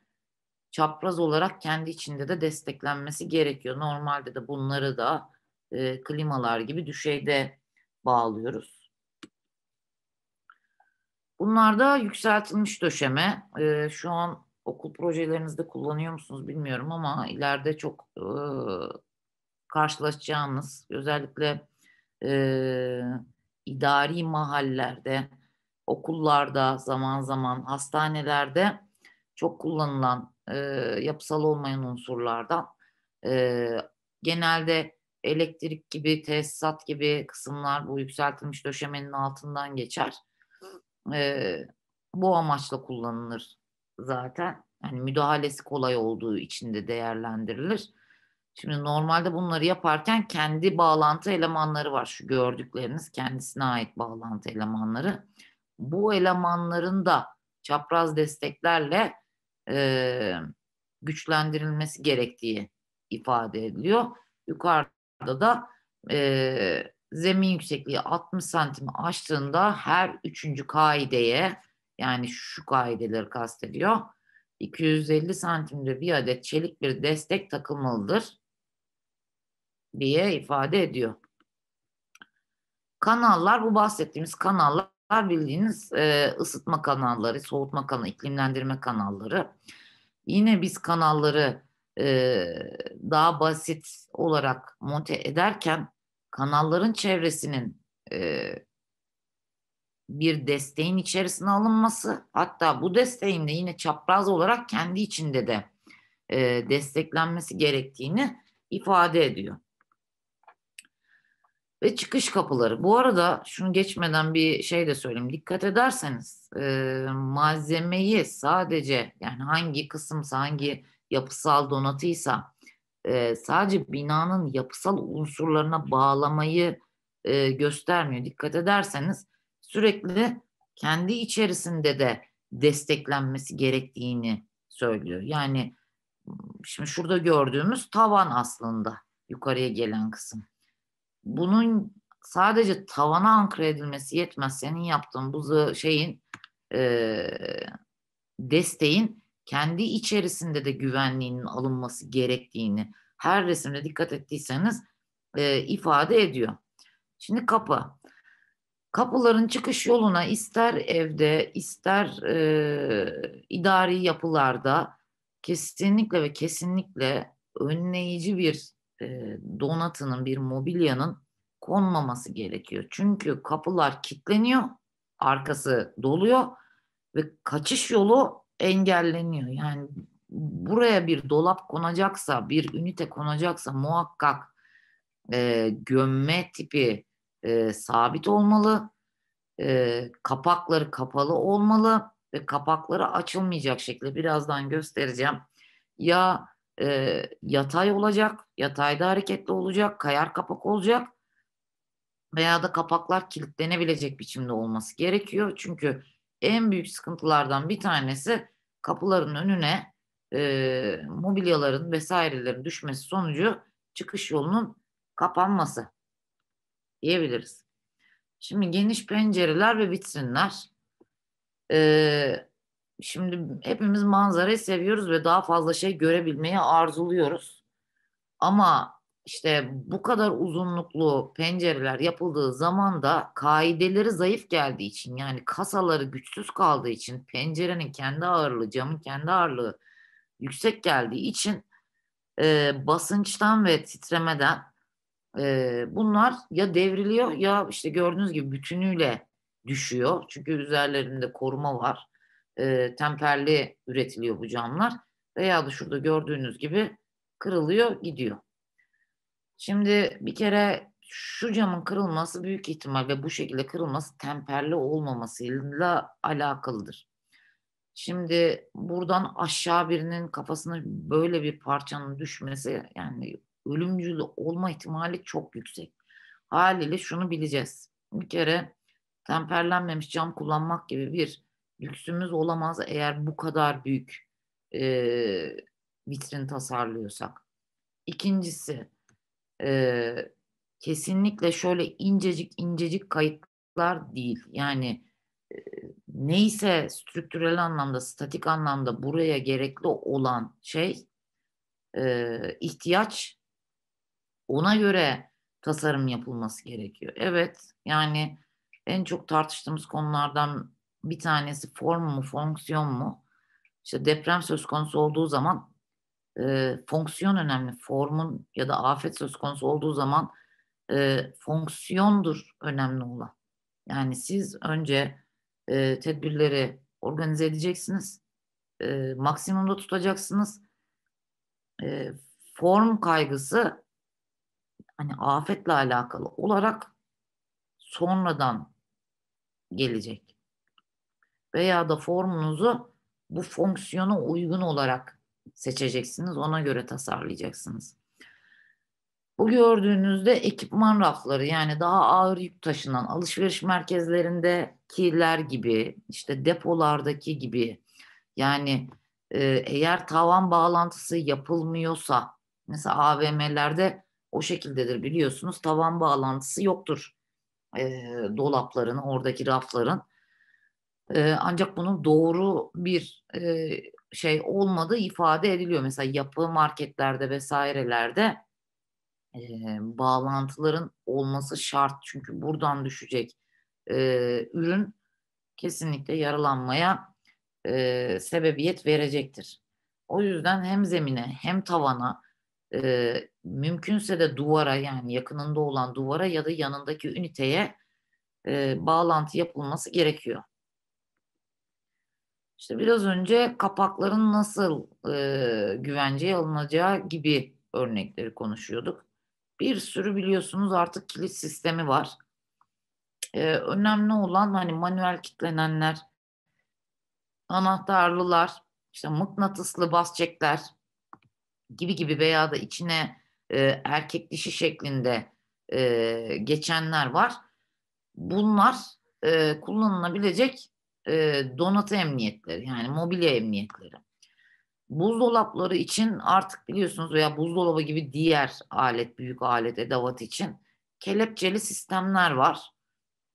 çapraz olarak kendi içinde de desteklenmesi gerekiyor. Normalde de bunları da e, klimalar gibi düşeyde bağlıyoruz. Bunlar da yükseltilmiş döşeme. E, şu an okul projelerinizde kullanıyor musunuz bilmiyorum ama ileride çok e, karşılaşacağımız özellikle e, idari mahallerde, okullarda, zaman zaman hastanelerde çok kullanılan e, yapısal olmayan unsurlardan e, genelde elektrik gibi, tesisat gibi kısımlar bu yükseltilmiş döşemenin altından geçer. E, bu amaçla kullanılır zaten. Yani müdahalesi kolay olduğu için de değerlendirilir. Şimdi normalde bunları yaparken kendi bağlantı elemanları var. Şu gördükleriniz kendisine ait bağlantı elemanları. Bu elemanların da çapraz desteklerle e, güçlendirilmesi gerektiği ifade ediliyor. Yukarıda da e, zemin yüksekliği 60 santimi aştığında her üçüncü kaideye yani şu kaideleri kastediyor. 250 santimde bir adet çelik bir destek takılmalıdır diye ifade ediyor. Kanallar bu bahsettiğimiz kanallar bildiğiniz e, ısıtma kanalları, soğutma kanalı, iklimlendirme kanalları. Yine biz kanalları e, daha basit olarak monte ederken kanalların çevresinin e, bir desteğin içerisine alınması hatta bu desteğin de yine çapraz olarak kendi içinde de e, desteklenmesi gerektiğini ifade ediyor ve çıkış kapıları. Bu arada şunu geçmeden bir şey de söyleyeyim. Dikkat ederseniz e, malzemeyi sadece yani hangi kısımsa hangi yapısal donatıysa e, sadece binanın yapısal unsurlarına bağlamayı e, göstermiyor. Dikkat ederseniz sürekli kendi içerisinde de desteklenmesi gerektiğini söylüyor. Yani şimdi şurada gördüğümüz tavan aslında yukarıya gelen kısım bunun sadece tavana ankre edilmesi yetmez. Senin yaptığın bu şeyin e, desteğin kendi içerisinde de güvenliğinin alınması gerektiğini her resimde dikkat ettiyseniz e, ifade ediyor. Şimdi kapı. Kapıların çıkış yoluna ister evde ister e, idari yapılarda kesinlikle ve kesinlikle önleyici bir e, donatının bir mobilyanın konmaması gerekiyor. Çünkü kapılar kilitleniyor, arkası doluyor ve kaçış yolu engelleniyor. Yani buraya bir dolap konacaksa, bir ünite konacaksa muhakkak e, gömme tipi e, sabit olmalı. E, kapakları kapalı olmalı ve kapakları açılmayacak şekilde birazdan göstereceğim. Ya e, yatay olacak, yatayda hareketli olacak, kayar kapak olacak veya da kapaklar kilitlenebilecek biçimde olması gerekiyor. Çünkü en büyük sıkıntılardan bir tanesi kapıların önüne e, mobilyaların vesairelerin düşmesi sonucu çıkış yolunun kapanması diyebiliriz. Şimdi geniş pencereler ve vitrinler. E, şimdi hepimiz manzarayı seviyoruz ve daha fazla şey görebilmeyi arzuluyoruz. Ama işte bu kadar uzunluklu pencereler yapıldığı zaman da kaideleri zayıf geldiği için yani kasaları güçsüz kaldığı için pencerenin kendi ağırlığı, camın kendi ağırlığı yüksek geldiği için e, basınçtan ve titremeden e, bunlar ya devriliyor ya işte gördüğünüz gibi bütünüyle düşüyor. Çünkü üzerlerinde koruma var e, temperli üretiliyor bu camlar. Veya da şurada gördüğünüz gibi kırılıyor gidiyor. Şimdi bir kere şu camın kırılması büyük ihtimal ve bu şekilde kırılması temperli olmamasıyla alakalıdır. Şimdi buradan aşağı birinin kafasına böyle bir parçanın düşmesi yani ölümcül olma ihtimali çok yüksek. Haliyle şunu bileceğiz. Bir kere temperlenmemiş cam kullanmak gibi bir lüksümüz olamaz eğer bu kadar büyük e, vitrin tasarlıyorsak. İkincisi e, kesinlikle şöyle incecik incecik kayıtlar değil. Yani e, neyse strüktürel anlamda, statik anlamda buraya gerekli olan şey e, ihtiyaç ona göre tasarım yapılması gerekiyor. Evet yani en çok tartıştığımız konulardan bir tanesi form mu fonksiyon mu? İşte deprem söz konusu olduğu zaman e, fonksiyon önemli. Formun ya da afet söz konusu olduğu zaman e, fonksiyondur önemli olan. Yani siz önce e, tedbirleri organize edeceksiniz. E, maksimumda tutacaksınız. E, form kaygısı hani afetle alakalı olarak sonradan gelecek veya da formunuzu bu fonksiyona uygun olarak seçeceksiniz. Ona göre tasarlayacaksınız. Bu gördüğünüzde ekipman rafları yani daha ağır yük taşınan alışveriş merkezlerindekiler gibi işte depolardaki gibi yani e, eğer tavan bağlantısı yapılmıyorsa mesela AVM'lerde o şekildedir biliyorsunuz tavan bağlantısı yoktur e, dolapların oradaki rafların ancak bunun doğru bir şey olmadığı ifade ediliyor. Mesela yapı marketlerde vesairelerde bağlantıların olması şart. Çünkü buradan düşecek ürün kesinlikle yaralanmaya sebebiyet verecektir. O yüzden hem zemine hem tavana mümkünse de duvara yani yakınında olan duvara ya da yanındaki üniteye bağlantı yapılması gerekiyor. İşte biraz önce kapakların nasıl e, güvenceye alınacağı gibi örnekleri konuşuyorduk. Bir sürü biliyorsunuz artık kilit sistemi var. E, önemli olan hani manuel kitlenenler, anahtarlılar, işte mıknatıslı basçekler gibi gibi veya da içine e, erkek dişi şeklinde e, geçenler var. Bunlar e, kullanılabilecek e, donatı emniyetleri yani mobilya emniyetleri. Buzdolapları için artık biliyorsunuz veya buzdolabı gibi diğer alet, büyük alet, edavat için kelepçeli sistemler var.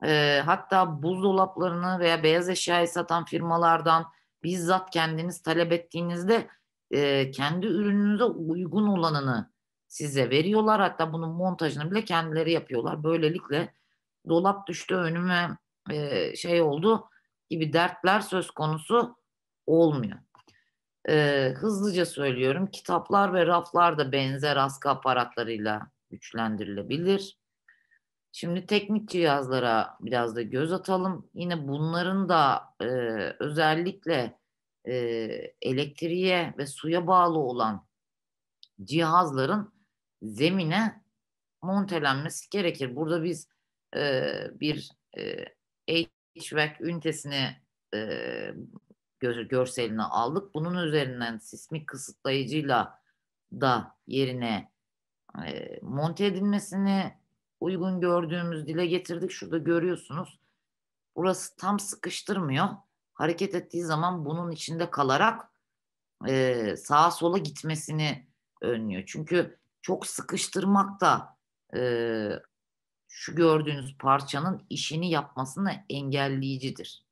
E, hatta buzdolaplarını veya beyaz eşyayı satan firmalardan bizzat kendiniz talep ettiğinizde e, kendi ürününüze uygun olanını size veriyorlar. Hatta bunun montajını bile kendileri yapıyorlar. Böylelikle dolap düştü önüme e, şey oldu gibi dertler söz konusu olmuyor. Ee, hızlıca söylüyorum kitaplar ve raflar da benzer askı aparatlarıyla güçlendirilebilir. Şimdi teknik cihazlara biraz da göz atalım. Yine bunların da e, özellikle e, elektriğe ve suya bağlı olan cihazların zemine montelenmesi gerekir. Burada biz e, bir e, HVAC ünitesini e, görselini aldık. Bunun üzerinden sismik kısıtlayıcıyla da yerine e, monte edilmesini uygun gördüğümüz dile getirdik. Şurada görüyorsunuz. Burası tam sıkıştırmıyor. Hareket ettiği zaman bunun içinde kalarak e, sağa sola gitmesini önlüyor. Çünkü çok sıkıştırmak da e, şu gördüğünüz parçanın işini yapmasını engelleyicidir.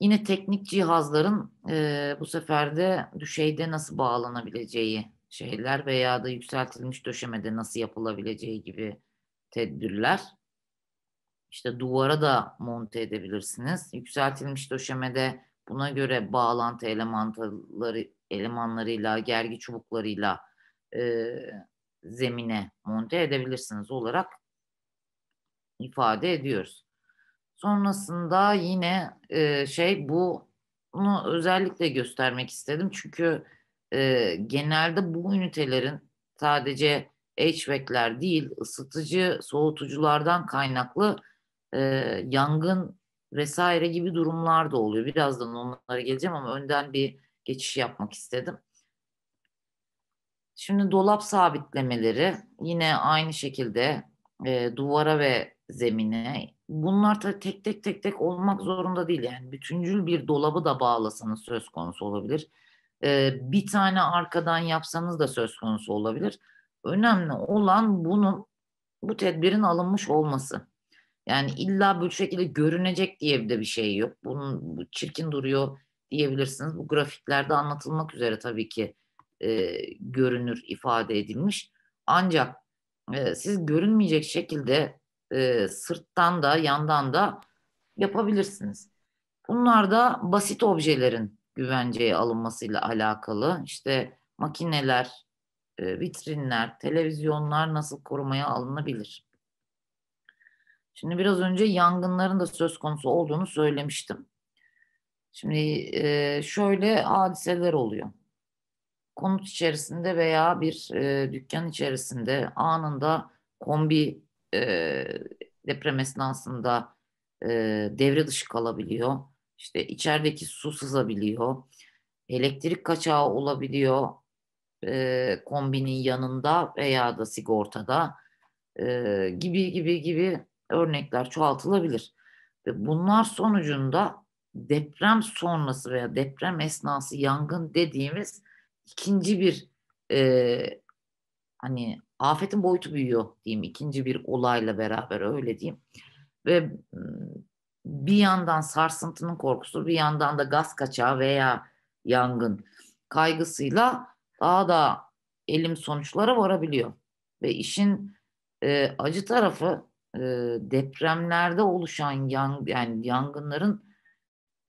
Yine teknik cihazların e, bu sefer de düşeyde nasıl bağlanabileceği şeyler veya da yükseltilmiş döşemede nasıl yapılabileceği gibi tedbirler. İşte duvara da monte edebilirsiniz. Yükseltilmiş döşemede buna göre bağlantı elemanları, elemanlarıyla, gergi çubuklarıyla e, zemine monte edebilirsiniz olarak ifade ediyoruz. Sonrasında yine e, şey bu bunu özellikle göstermek istedim çünkü e, genelde bu ünitelerin sadece HVAC'ler değil ısıtıcı soğutuculardan kaynaklı e, yangın vesaire gibi durumlar da oluyor. Birazdan onlara geleceğim ama önden bir geçiş yapmak istedim. Şimdi dolap sabitlemeleri yine aynı şekilde e, duvara ve zemine. Bunlar da tek tek tek tek olmak zorunda değil. Yani bütüncül bir dolabı da bağlasanız söz konusu olabilir. E, bir tane arkadan yapsanız da söz konusu olabilir. Önemli olan bunun bu tedbirin alınmış olması. Yani illa bu şekilde görünecek diye bir de bir şey yok. Bunun bu çirkin duruyor diyebilirsiniz. Bu grafiklerde anlatılmak üzere tabii ki e, görünür ifade edilmiş. Ancak e, siz görünmeyecek şekilde e, sırttan da yandan da yapabilirsiniz. Bunlar da basit objelerin güvenceye alınmasıyla alakalı. İşte makineler, e, vitrinler, televizyonlar nasıl korumaya alınabilir? Şimdi biraz önce yangınların da söz konusu olduğunu söylemiştim. Şimdi e, şöyle hadiseler oluyor konut içerisinde veya bir e, dükkan içerisinde anında kombi e, deprem esnasında e, devre dışı kalabiliyor. İşte içerideki su sızabiliyor. Elektrik kaçağı olabiliyor e, kombinin yanında veya da sigortada e, gibi gibi gibi örnekler çoğaltılabilir. Ve bunlar sonucunda deprem sonrası veya deprem esnası yangın dediğimiz ikinci bir e, hani afetin boyutu büyüyor diyeyim ikinci bir olayla beraber öyle diyeyim ve bir yandan sarsıntının korkusu bir yandan da gaz kaçağı veya yangın kaygısıyla daha da elim sonuçlara varabiliyor ve işin e, acı tarafı e, depremlerde oluşan yang yani yangınların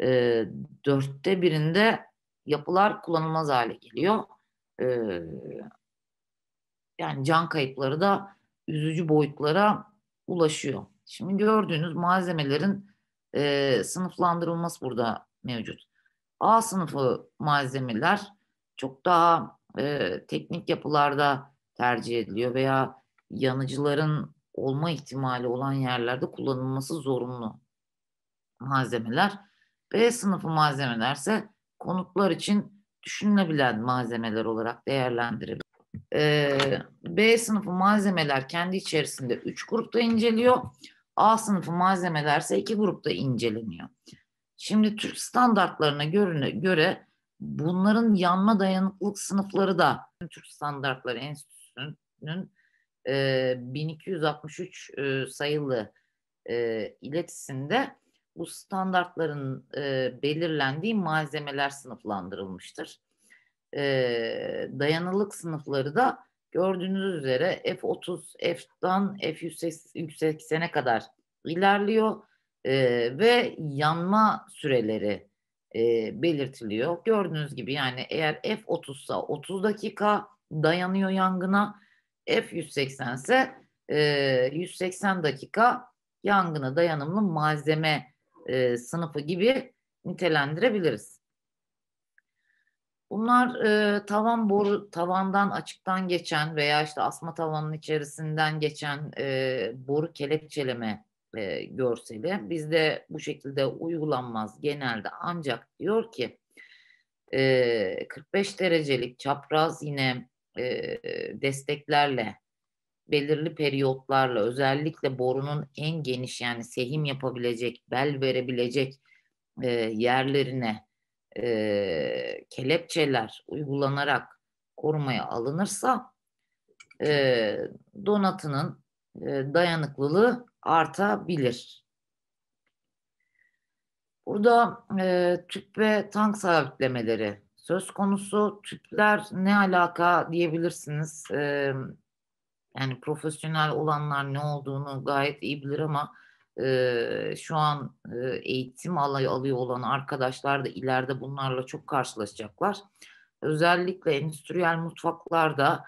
e, dörtte birinde yapılar kullanılmaz hale geliyor. Ee, yani can kayıpları da üzücü boyutlara ulaşıyor. Şimdi gördüğünüz malzemelerin e, sınıflandırılması burada mevcut. A sınıfı malzemeler çok daha e, teknik yapılarda tercih ediliyor veya yanıcıların olma ihtimali olan yerlerde kullanılması zorunlu malzemeler. B sınıfı malzemelerse konutlar için düşünülebilen malzemeler olarak değerlendirilir. Ee, B sınıfı malzemeler kendi içerisinde 3 grupta inceliyor. A sınıfı malzemeler ise 2 grupta inceleniyor. Şimdi Türk standartlarına göre bunların yanma dayanıklılık sınıfları da Türk Standartları Enstitüsü'nün 1263 e, e, sayılı e, iletisinde bu standartların e, belirlendiği malzemeler sınıflandırılmıştır. E, dayanıklılık sınıfları da gördüğünüz üzere F30, F'dan F180'e kadar ilerliyor e, ve yanma süreleri e, belirtiliyor. Gördüğünüz gibi yani eğer F30 ise 30 dakika dayanıyor yangına, F180 ise e, 180 dakika yangına dayanımlı malzeme e, sınıfı gibi nitelendirebiliriz. Bunlar e, tavan boru tavandan açıktan geçen veya işte asma tavanın içerisinden geçen e, boru kelepçeleme e, görseli bizde bu şekilde uygulanmaz genelde ancak diyor ki e, 45 derecelik çapraz yine e, desteklerle belirli periyotlarla özellikle borunun en geniş yani sehim yapabilecek, bel verebilecek e, yerlerine e, kelepçeler uygulanarak korumaya alınırsa e, donatının e, dayanıklılığı artabilir. Burada e, tüp ve tank sabitlemeleri söz konusu. Tüpler ne alaka diyebilirsiniz. E, yani profesyonel olanlar ne olduğunu gayet iyi bilir ama e, şu an e, eğitim alay alıyor olan arkadaşlar da ileride bunlarla çok karşılaşacaklar. Özellikle endüstriyel mutfaklarda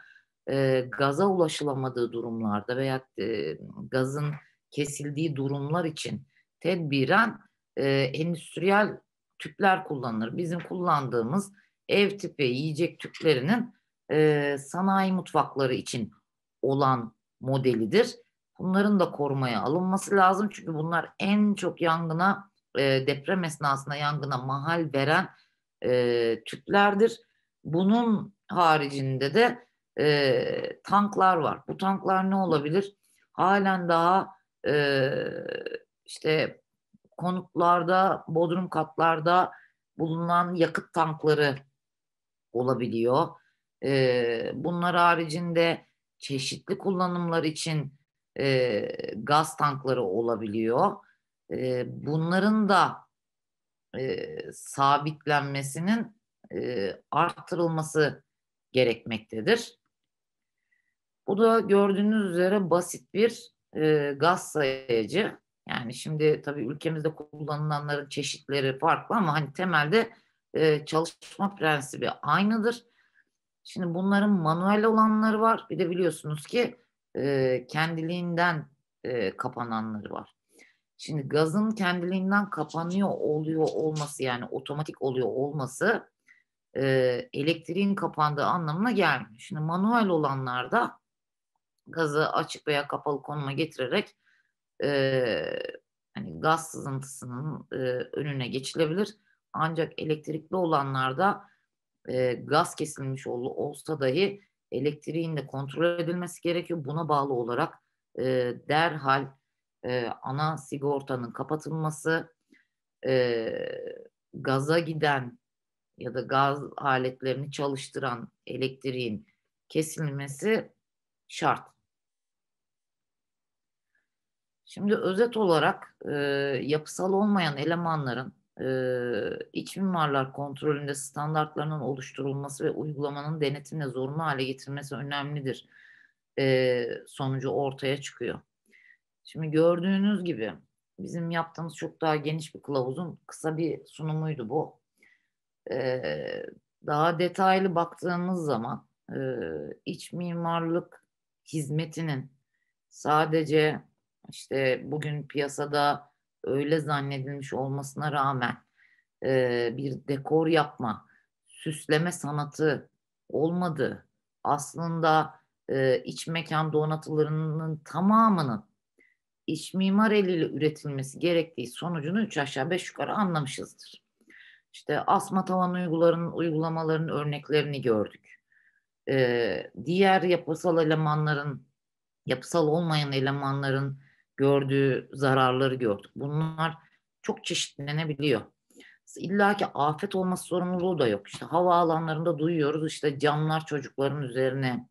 e, gaza ulaşılamadığı durumlarda veya e, gazın kesildiği durumlar için tedbiren e, endüstriyel tüpler kullanılır. Bizim kullandığımız ev tipi yiyecek tüplerinin e, sanayi mutfakları için olan modelidir. Bunların da korumaya alınması lazım. Çünkü bunlar en çok yangına, e, deprem esnasında yangına mahal veren e, tüplerdir. Bunun haricinde de e, tanklar var. Bu tanklar ne olabilir? Halen daha e, işte konutlarda, bodrum katlarda bulunan yakıt tankları olabiliyor. E, bunlar haricinde çeşitli kullanımlar için e, gaz tankları olabiliyor. E, bunların da e, sabitlenmesinin e, arttırılması gerekmektedir. Bu da gördüğünüz üzere basit bir e, gaz sayacı. Yani şimdi tabii ülkemizde kullanılanların çeşitleri farklı ama hani temelde e, çalışma prensibi aynıdır. Şimdi bunların manuel olanları var. Bir de biliyorsunuz ki e, kendiliğinden e, kapananları var. Şimdi gazın kendiliğinden kapanıyor oluyor olması yani otomatik oluyor olması e, elektriğin kapandığı anlamına gelmiyor. Şimdi manuel olanlarda gazı açık veya kapalı konuma getirerek e, hani gaz sızıntısının e, önüne geçilebilir. Ancak elektrikli olanlarda e, gaz kesilmiş ol, olsa dahi elektriğin de kontrol edilmesi gerekiyor. Buna bağlı olarak e, derhal e, ana sigortanın kapatılması, e, gaza giden ya da gaz aletlerini çalıştıran elektriğin kesilmesi şart. Şimdi özet olarak e, yapısal olmayan elemanların iç mimarlar kontrolünde standartlarının oluşturulması ve uygulamanın denetimle zorunlu hale getirmesi önemlidir sonucu ortaya çıkıyor. Şimdi gördüğünüz gibi bizim yaptığımız çok daha geniş bir kılavuzun kısa bir sunumuydu bu. Ee, daha detaylı baktığımız zaman e, iç mimarlık hizmetinin sadece işte bugün piyasada öyle zannedilmiş olmasına rağmen e, bir dekor yapma, süsleme sanatı olmadı. Aslında e, iç mekan donatılarının tamamının iç mimar eliyle üretilmesi gerektiği sonucunu üç aşağı beş yukarı anlamışızdır. İşte asma tavan uygularının uygulamalarının örneklerini gördük. Ee, diğer yapısal elemanların, yapısal olmayan elemanların gördüğü zararları gördük. Bunlar çok çeşitlenebiliyor. İlla ki afet olması sorumluluğu da yok. İşte hava alanlarında duyuyoruz işte camlar çocukların üzerine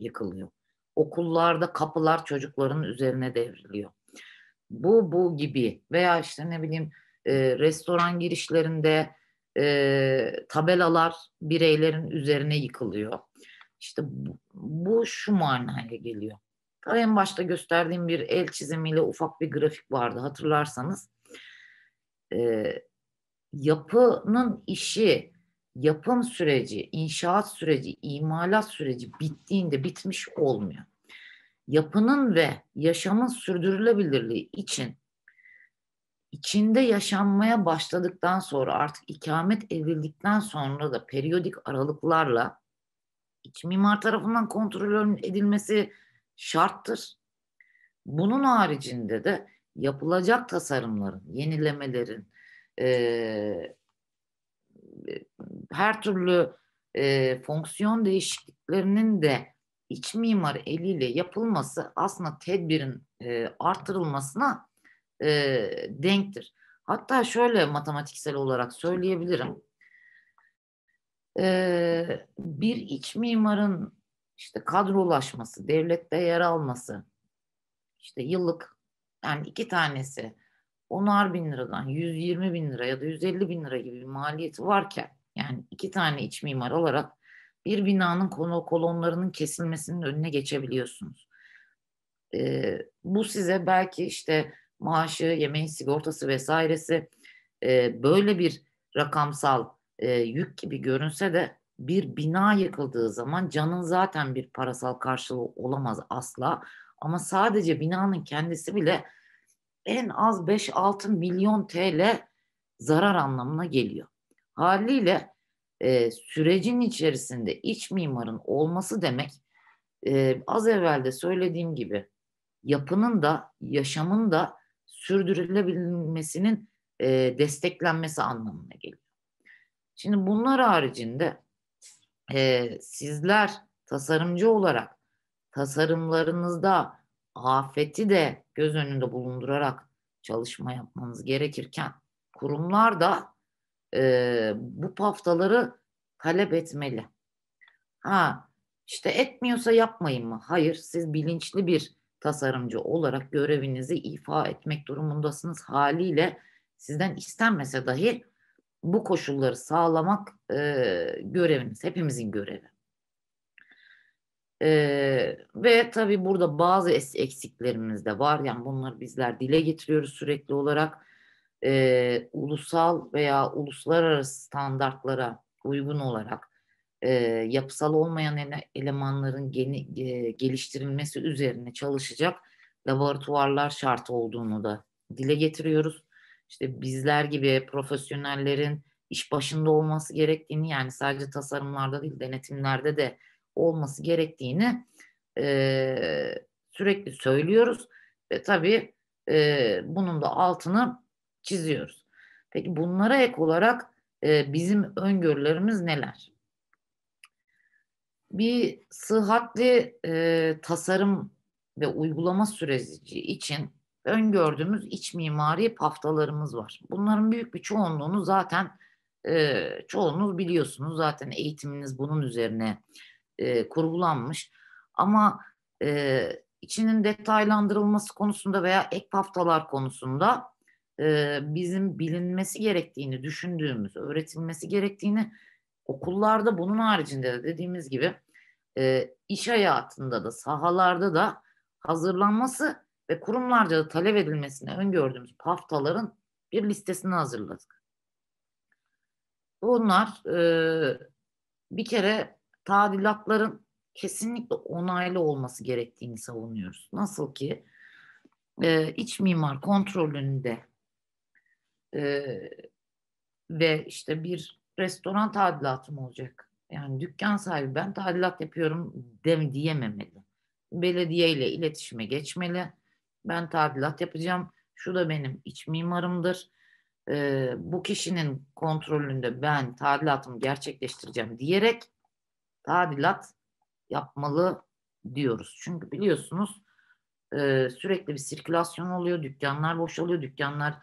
yıkılıyor. Okullarda kapılar çocukların üzerine devriliyor. Bu bu gibi veya işte ne bileyim e, restoran girişlerinde e, tabelalar bireylerin üzerine yıkılıyor. İşte bu, bu şu manaya geliyor en başta gösterdiğim bir el çizimiyle ufak bir grafik vardı hatırlarsanız. E, yapının işi, yapım süreci, inşaat süreci, imalat süreci bittiğinde bitmiş olmuyor. Yapının ve yaşamın sürdürülebilirliği için içinde yaşanmaya başladıktan sonra artık ikamet edildikten sonra da periyodik aralıklarla iç mimar tarafından kontrol edilmesi şarttır. Bunun haricinde de yapılacak tasarımların, yenilemelerin, e, e her türlü e, fonksiyon değişikliklerinin de iç mimar eliyle yapılması aslında tedbirin e, artırılmasına e, denktir. Hatta şöyle matematiksel olarak söyleyebilirim. E, bir iç mimarın işte kadrolaşması, devlette yer alması, işte yıllık yani iki tanesi onar bin liradan 120 bin lira ya da 150 bin lira gibi bir maliyeti varken yani iki tane iç mimar olarak bir binanın konu kolonlarının kesilmesinin önüne geçebiliyorsunuz. Ee, bu size belki işte maaşı, yemeği, sigortası vesairesi e, böyle bir rakamsal e, yük gibi görünse de bir bina yıkıldığı zaman canın zaten bir parasal karşılığı olamaz asla. Ama sadece binanın kendisi bile en az 5-6 milyon TL zarar anlamına geliyor. Haliyle e, sürecin içerisinde iç mimarın olması demek e, az evvel de söylediğim gibi yapının da yaşamın da sürdürülebilmesinin e, desteklenmesi anlamına geliyor. Şimdi bunlar haricinde e, sizler tasarımcı olarak tasarımlarınızda afeti de göz önünde bulundurarak çalışma yapmanız gerekirken kurumlar da e, bu paftaları talep etmeli. Ha işte etmiyorsa yapmayın mı? Hayır siz bilinçli bir tasarımcı olarak görevinizi ifa etmek durumundasınız haliyle sizden istenmese dahi bu koşulları sağlamak e, görevimiz, hepimizin görevi. E, ve tabii burada bazı eksiklerimiz de var. Yani bunları bizler dile getiriyoruz sürekli olarak. E, ulusal veya uluslararası standartlara uygun olarak e, yapısal olmayan ele, elemanların geni, e, geliştirilmesi üzerine çalışacak laboratuvarlar şart olduğunu da dile getiriyoruz işte bizler gibi profesyonellerin iş başında olması gerektiğini yani sadece tasarımlarda değil denetimlerde de olması gerektiğini e, sürekli söylüyoruz ve tabii e, bunun da altını çiziyoruz. Peki bunlara ek olarak e, bizim öngörülerimiz neler? Bir sıhhatli e, tasarım ve uygulama süreci için öngördüğümüz iç mimari paftalarımız var. Bunların büyük bir çoğunluğunu zaten e, çoğunuz biliyorsunuz. Zaten eğitiminiz bunun üzerine e, kurgulanmış. Ama e, içinin detaylandırılması konusunda veya ek paftalar konusunda e, bizim bilinmesi gerektiğini düşündüğümüz, öğretilmesi gerektiğini okullarda bunun haricinde de dediğimiz gibi e, iş hayatında da sahalarda da hazırlanması ve kurumlarca da talep edilmesini öngördüğümüz paftaların bir listesini hazırladık. Bunlar e, bir kere tadilatların kesinlikle onaylı olması gerektiğini savunuyoruz. Nasıl ki e, iç mimar kontrolünde e, ve işte bir restoran tadilatım olacak. Yani dükkan sahibi ben tadilat yapıyorum dem diyememeli. Belediye ile iletişime geçmeli ben tadilat yapacağım. Şu da benim iç mimarımdır. E, bu kişinin kontrolünde ben tadilatımı gerçekleştireceğim diyerek tadilat yapmalı diyoruz. Çünkü biliyorsunuz e, sürekli bir sirkülasyon oluyor. Dükkanlar boşalıyor. Dükkanlar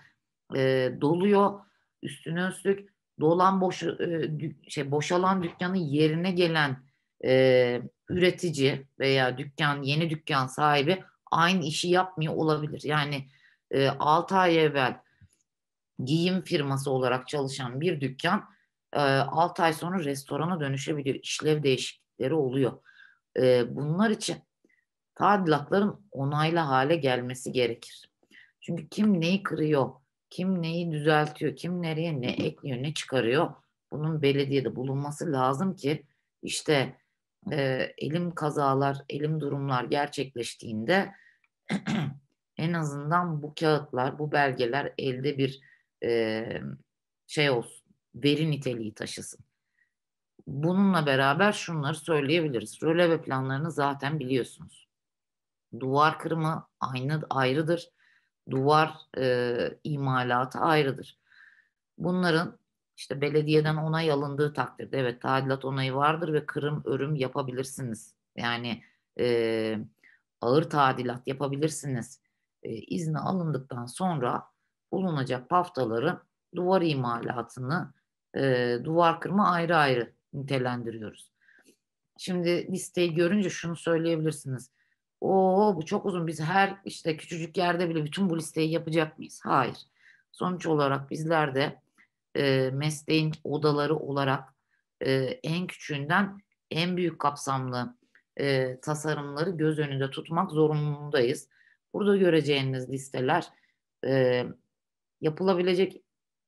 e, doluyor. Üstüne üstlük dolan boş, e, şey, boşalan dükkanın yerine gelen e, üretici veya dükkan yeni dükkan sahibi aynı işi yapmıyor olabilir. Yani e, 6 ay evvel giyim firması olarak çalışan bir dükkan e, 6 ay sonra restorana dönüşebiliyor. İşlev değişiklikleri oluyor. E, bunlar için tadilatların onaylı hale gelmesi gerekir. Çünkü kim neyi kırıyor, kim neyi düzeltiyor, kim nereye ne ekliyor, ne çıkarıyor bunun belediyede bulunması lazım ki işte e, elim kazalar, elim durumlar gerçekleştiğinde en azından bu kağıtlar, bu belgeler elde bir e, şey olsun, veri niteliği taşısın. Bununla beraber şunları söyleyebiliriz. Röleve planlarını zaten biliyorsunuz. Duvar kırımı aynı ayrıdır. Duvar e, imalatı ayrıdır. Bunların işte belediyeden onay alındığı takdirde evet tadilat onayı vardır ve kırım örüm yapabilirsiniz. Yani e, ağır tadilat yapabilirsiniz. E, izni alındıktan sonra bulunacak paftaları duvar imalatını e, duvar kırma ayrı ayrı nitelendiriyoruz. Şimdi listeyi görünce şunu söyleyebilirsiniz. o bu çok uzun. Biz her işte küçücük yerde bile bütün bu listeyi yapacak mıyız? Hayır. Sonuç olarak bizler de e, mesleğin odaları olarak e, en küçüğünden en büyük kapsamlı e, tasarımları göz önünde tutmak zorundayız. Burada göreceğiniz listeler e, yapılabilecek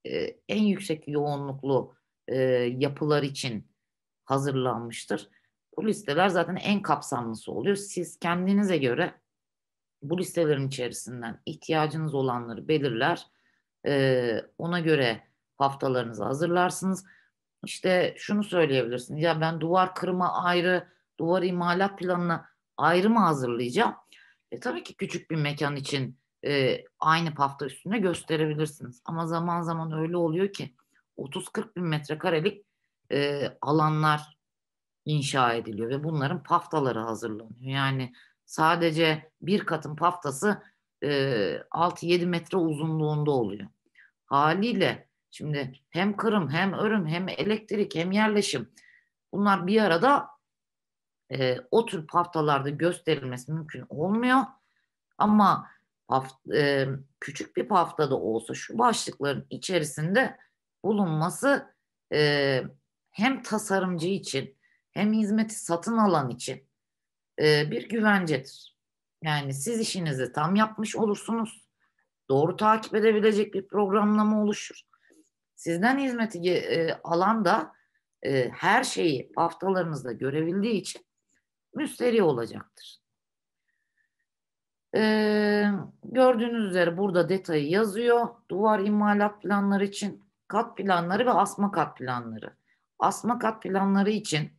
e, en yüksek yoğunluklu e, yapılar için hazırlanmıştır. Bu listeler zaten en kapsamlısı oluyor. Siz kendinize göre bu listelerin içerisinden ihtiyacınız olanları belirler. E, ona göre haftalarınızı hazırlarsınız. İşte şunu söyleyebilirsiniz. Ya ben duvar kırma ayrı, duvar imalat planına ayrı mı hazırlayacağım? E, tabii ki küçük bir mekan için e, aynı pafta üstüne gösterebilirsiniz. Ama zaman zaman öyle oluyor ki 30-40 bin metrekarelik e, alanlar inşa ediliyor ve bunların paftaları hazırlanıyor. Yani sadece bir katın paftası e, 6-7 metre uzunluğunda oluyor. Haliyle Şimdi hem kırım hem örüm hem elektrik hem yerleşim bunlar bir arada e, o tür paftalarda gösterilmesi mümkün olmuyor. Ama haft, e, küçük bir paftada olsa şu başlıkların içerisinde bulunması e, hem tasarımcı için hem hizmeti satın alan için e, bir güvencedir. Yani siz işinizi tam yapmış olursunuz. Doğru takip edebilecek bir programlama oluşur. Sizden hizmeti e, alan da e, her şeyi haftalarınızda görebildiği için müsteri olacaktır. Ee, gördüğünüz üzere burada detayı yazıyor. Duvar imalat planları için kat planları ve asma kat planları. Asma kat planları için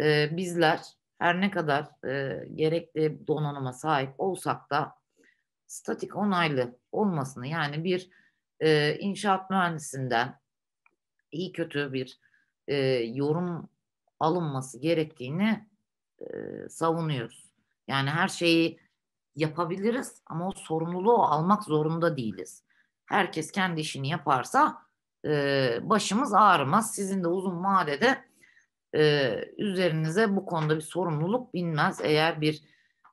e, bizler her ne kadar e, gerekli donanıma sahip olsak da statik onaylı olmasını yani bir e, inşaat mühendisinden iyi kötü bir e, yorum alınması gerektiğini e, savunuyoruz. Yani her şeyi yapabiliriz ama o sorumluluğu almak zorunda değiliz. Herkes kendi işini yaparsa e, başımız ağrımaz. Sizin de uzun vadede e, üzerinize bu konuda bir sorumluluk binmez. Eğer bir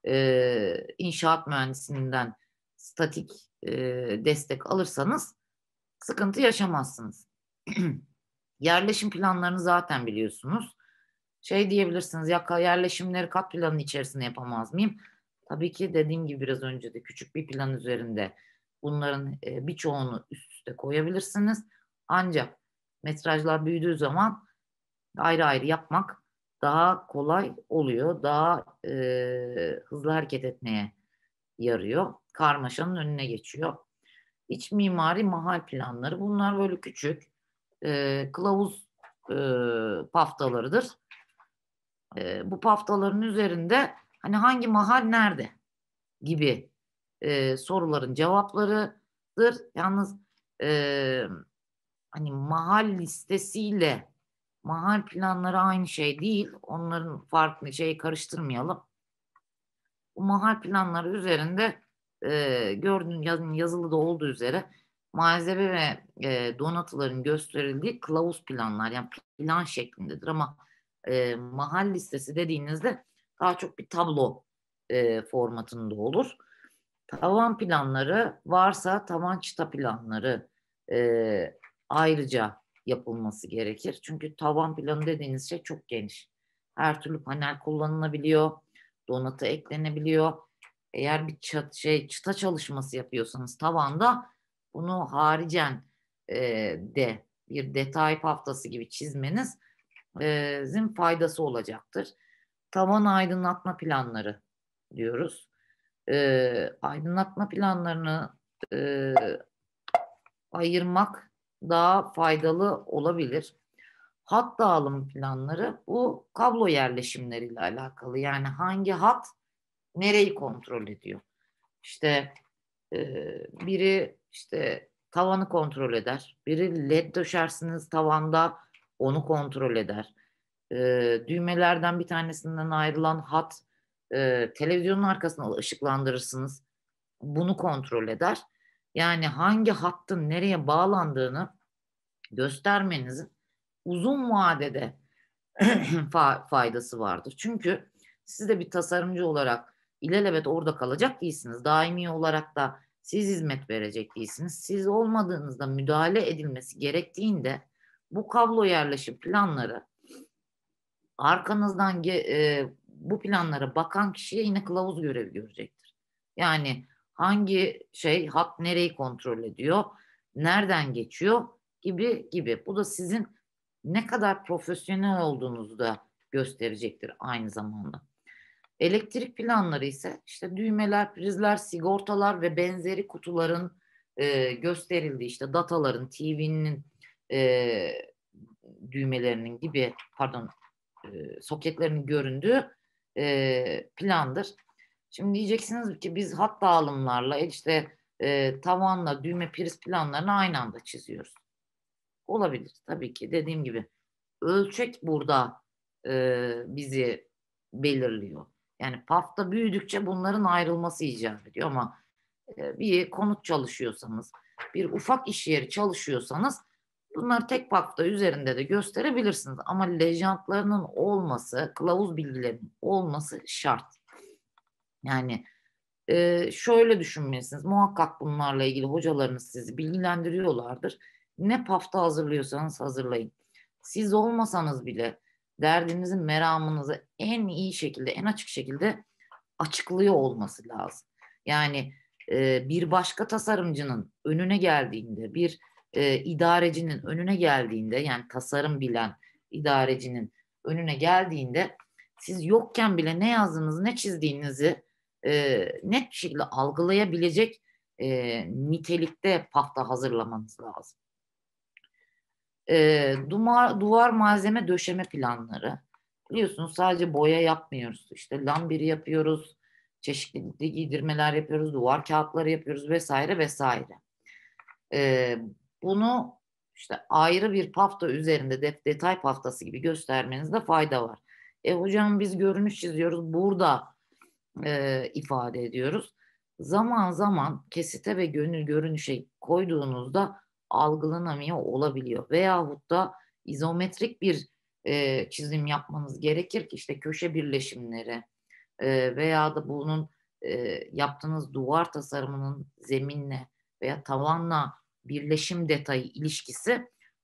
e, inşaat mühendisinden statik e, destek alırsanız sıkıntı yaşamazsınız. yerleşim planlarını zaten biliyorsunuz. Şey diyebilirsiniz ya yerleşimleri kat planın içerisinde yapamaz mıyım? Tabii ki dediğim gibi biraz önce de küçük bir plan üzerinde bunların e, birçoğunu üst üste koyabilirsiniz. Ancak metrajlar büyüdüğü zaman ayrı ayrı yapmak daha kolay oluyor. Daha e, hızlı hareket etmeye yarıyor karmaşanın önüne geçiyor. İç mimari mahal planları bunlar böyle küçük e, kılavuz e, paftalarıdır. E, bu paftaların üzerinde hani hangi mahal nerede gibi e, soruların cevaplarıdır. Yalnız e, hani mahal listesiyle mahal planları aynı şey değil. Onların farklı şeyi karıştırmayalım. Bu mahal planları üzerinde e, gördüğün yazılı da olduğu üzere malzeme ve e, donatıların gösterildiği kılavuz planlar yani plan şeklindedir ama e, mahal listesi dediğinizde daha çok bir tablo e, formatında olur. Tavan planları varsa tavan çıta planları e, ayrıca yapılması gerekir. Çünkü tavan planı dediğiniz şey çok geniş. Her türlü panel kullanılabiliyor, donatı eklenebiliyor eğer bir çat, şey çıta çalışması yapıyorsanız tavanda bunu haricen e, de bir detay haftası gibi çizmeniz e, zin faydası olacaktır. Tavan aydınlatma planları diyoruz. E, aydınlatma planlarını e, ayırmak daha faydalı olabilir. Hat dağılım planları bu kablo yerleşimleriyle alakalı. Yani hangi hat nereyi kontrol ediyor? İşte e, biri işte tavanı kontrol eder. Biri led döşersiniz tavanda onu kontrol eder. E, düğmelerden bir tanesinden ayrılan hat e, televizyonun arkasına ışıklandırırsınız. Bunu kontrol eder. Yani hangi hattın nereye bağlandığını göstermenizin uzun vadede faydası vardır. Çünkü siz de bir tasarımcı olarak ilelebet orada kalacak değilsiniz. Daimi olarak da siz hizmet verecek değilsiniz. Siz olmadığınızda müdahale edilmesi gerektiğinde bu kablo yerleşim planları arkanızdan e, bu planlara bakan kişiye yine kılavuz görevi görecektir. Yani hangi şey hat nereyi kontrol ediyor, nereden geçiyor gibi gibi. Bu da sizin ne kadar profesyonel olduğunuzu da gösterecektir aynı zamanda. Elektrik planları ise işte düğmeler, prizler, sigortalar ve benzeri kutuların e, gösterildiği işte dataların, TV'nin e, düğmelerinin gibi pardon e, soketlerinin göründüğü e, plandır. Şimdi diyeceksiniz ki biz hat dağılımlarla işte e, tavanla düğme priz planlarını aynı anda çiziyoruz. Olabilir tabii ki dediğim gibi. Ölçek burada e, bizi belirliyor. Yani PAF'ta büyüdükçe bunların ayrılması icap ediyor ama e, bir konut çalışıyorsanız, bir ufak iş yeri çalışıyorsanız bunlar tek PAF'ta üzerinde de gösterebilirsiniz. Ama lejantlarının olması, kılavuz bilgilerinin olması şart. Yani e, şöyle düşünmelisiniz. Muhakkak bunlarla ilgili hocalarınız sizi bilgilendiriyorlardır. Ne PAF'ta hazırlıyorsanız hazırlayın. Siz olmasanız bile derdinizi, meramınızı en iyi şekilde, en açık şekilde açıklıyor olması lazım. Yani e, bir başka tasarımcının önüne geldiğinde, bir e, idarecinin önüne geldiğinde, yani tasarım bilen idarecinin önüne geldiğinde siz yokken bile ne yazdığınızı, ne çizdiğinizi e, net bir şekilde algılayabilecek e, nitelikte pafta hazırlamanız lazım e, duvar, duvar malzeme döşeme planları. Biliyorsunuz sadece boya yapmıyoruz. İşte lambiri yapıyoruz, çeşitli giydirmeler yapıyoruz, duvar kağıtları yapıyoruz vesaire vesaire. E, bunu işte ayrı bir pafta üzerinde de, detay paftası gibi göstermenizde fayda var. E hocam biz görünüş çiziyoruz burada e, ifade ediyoruz. Zaman zaman kesite ve gönül görünüşe koyduğunuzda algılanamıyor olabiliyor. Veyahut da izometrik bir e, çizim yapmanız gerekir ki işte köşe birleşimleri e, veya da bunun e, yaptığınız duvar tasarımının zeminle veya tavanla birleşim detayı ilişkisi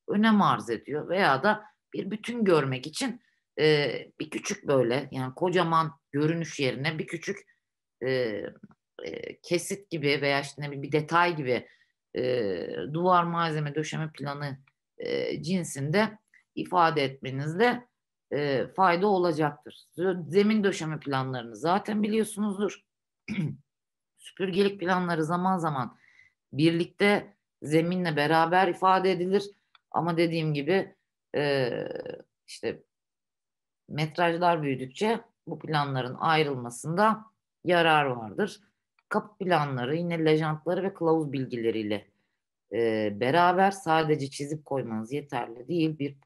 önem arz ediyor veya da bir bütün görmek için e, bir küçük böyle yani kocaman görünüş yerine bir küçük e, e, kesit gibi veya işte bir, bir detay gibi e, duvar malzeme döşeme planı e, cinsinde ifade etmenizde e, fayda olacaktır. Zemin döşeme planlarını zaten biliyorsunuzdur. Süpürgelik planları zaman zaman birlikte zeminle beraber ifade edilir. Ama dediğim gibi e, işte metrajlar büyüdükçe bu planların ayrılmasında yarar vardır kapı planları, yine lejantları ve kılavuz bilgileriyle e, beraber sadece çizip koymanız yeterli değil. Bir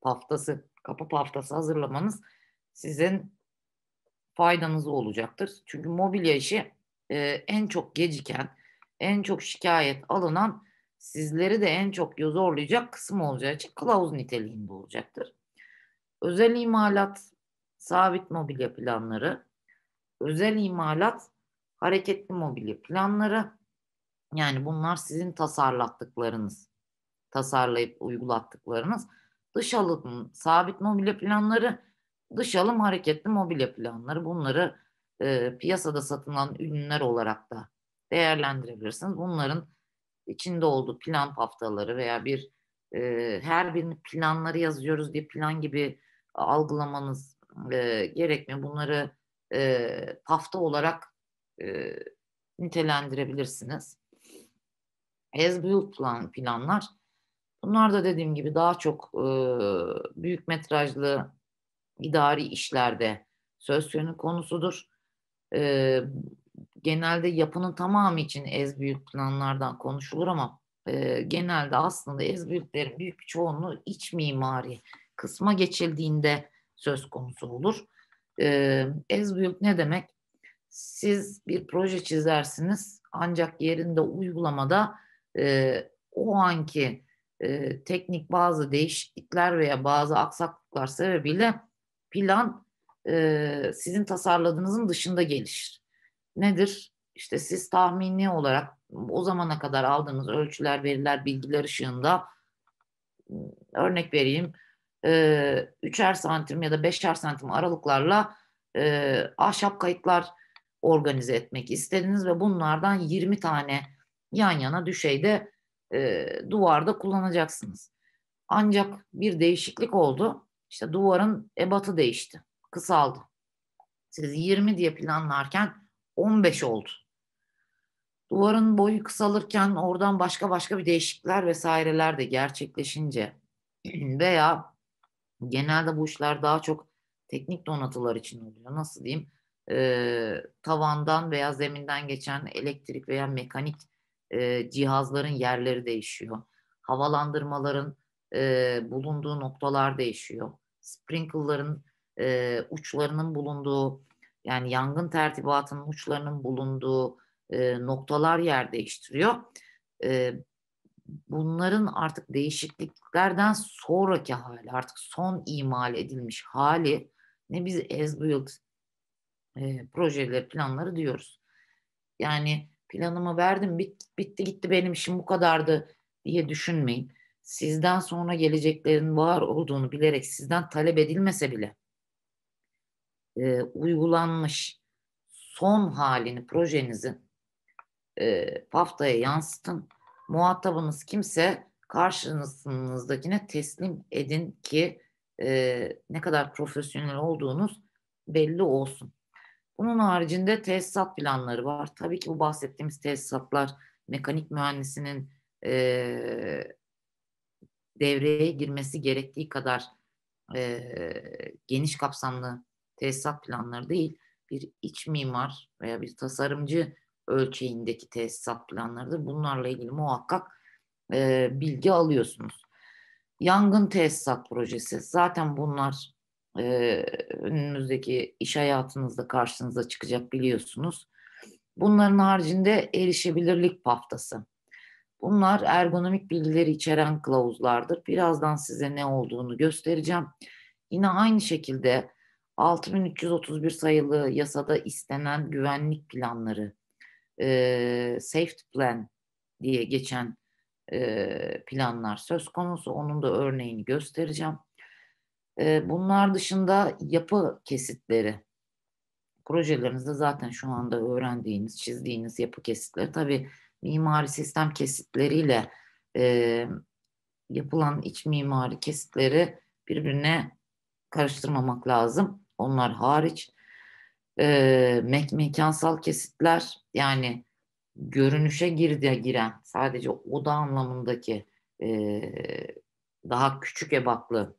paftası, kapı paftası hazırlamanız sizin faydanız olacaktır. Çünkü mobilya işi e, en çok geciken, en çok şikayet alınan, sizleri de en çok zorlayacak kısım olacağı için kılavuz niteliğinde olacaktır. Özel imalat, sabit mobilya planları, özel imalat hareketli mobilya planları. Yani bunlar sizin tasarlattıklarınız, tasarlayıp uygulattıklarınız. Dış alım sabit mobilya planları, dış alım hareketli mobilya planları. Bunları e, piyasada satılan ürünler olarak da değerlendirebilirsiniz. Bunların içinde olduğu plan haftaları veya bir e, her birini planları yazıyoruz diye plan gibi algılamanız e, gerekmiyor. Bunları e, hafta olarak e, nitelendirebilirsiniz. As built plan, planlar. Bunlar da dediğim gibi daha çok e, büyük metrajlı idari işlerde söz konusudur. E, genelde yapının tamamı için ez büyük planlardan konuşulur ama e, genelde aslında ez büyüklerin büyük çoğunluğu iç mimari kısma geçildiğinde söz konusu olur. E, ez büyük ne demek? siz bir proje çizersiniz ancak yerinde uygulamada e, o anki e, teknik bazı değişiklikler veya bazı aksaklıklar sebebiyle plan e, sizin tasarladığınızın dışında gelişir. Nedir? İşte siz tahmini olarak o zamana kadar aldığınız ölçüler, veriler, bilgiler ışığında örnek vereyim e, üçer santim ya da beşer santim aralıklarla e, ahşap kayıtlar organize etmek istediniz ve bunlardan 20 tane yan yana düşeyde e, duvarda kullanacaksınız. Ancak bir değişiklik oldu. İşte duvarın ebatı değişti, kısaldı. Siz 20 diye planlarken 15 oldu. Duvarın boyu kısalırken oradan başka başka bir değişiklikler vesaireler de gerçekleşince veya genelde bu işler daha çok teknik donatılar için oluyor. Nasıl diyeyim? e, tavandan veya zeminden geçen elektrik veya mekanik e, cihazların yerleri değişiyor. Havalandırmaların e, bulunduğu noktalar değişiyor. Sprinkler'ların e, uçlarının bulunduğu yani yangın tertibatının uçlarının bulunduğu e, noktalar yer değiştiriyor. E, bunların artık değişikliklerden sonraki hali, artık son imal edilmiş hali ne biz as built e, projeleri, planları diyoruz. Yani planımı verdim, bit, bitti gitti benim işim bu kadardı diye düşünmeyin. Sizden sonra geleceklerin var olduğunu bilerek sizden talep edilmese bile e, uygulanmış son halini projenizi e, paftaya yansıtın. Muhatabınız kimse karşınızdakine teslim edin ki e, ne kadar profesyonel olduğunuz belli olsun. Bunun haricinde tesisat planları var. Tabii ki bu bahsettiğimiz tesisatlar mekanik mühendisinin e, devreye girmesi gerektiği kadar e, geniş kapsamlı tesisat planları değil, bir iç mimar veya bir tasarımcı ölçeğindeki tesisat planlarıdır. Bunlarla ilgili muhakkak e, bilgi alıyorsunuz. Yangın tesisat projesi. Zaten bunlar e, önümüzdeki iş hayatınızda karşınıza çıkacak biliyorsunuz. Bunların haricinde erişebilirlik paftası. Bunlar ergonomik bilgileri içeren kılavuzlardır. Birazdan size ne olduğunu göstereceğim. Yine aynı şekilde 6331 sayılı yasada istenen güvenlik planları, e, safety plan diye geçen e, planlar söz konusu. Onun da örneğini göstereceğim bunlar dışında yapı kesitleri. Projelerinizde zaten şu anda öğrendiğiniz, çizdiğiniz yapı kesitleri. Tabii mimari sistem kesitleriyle e, yapılan iç mimari kesitleri birbirine karıştırmamak lazım. Onlar hariç e, me mekansal kesitler yani görünüşe girdiğe giren sadece oda anlamındaki e, daha küçük ebaklı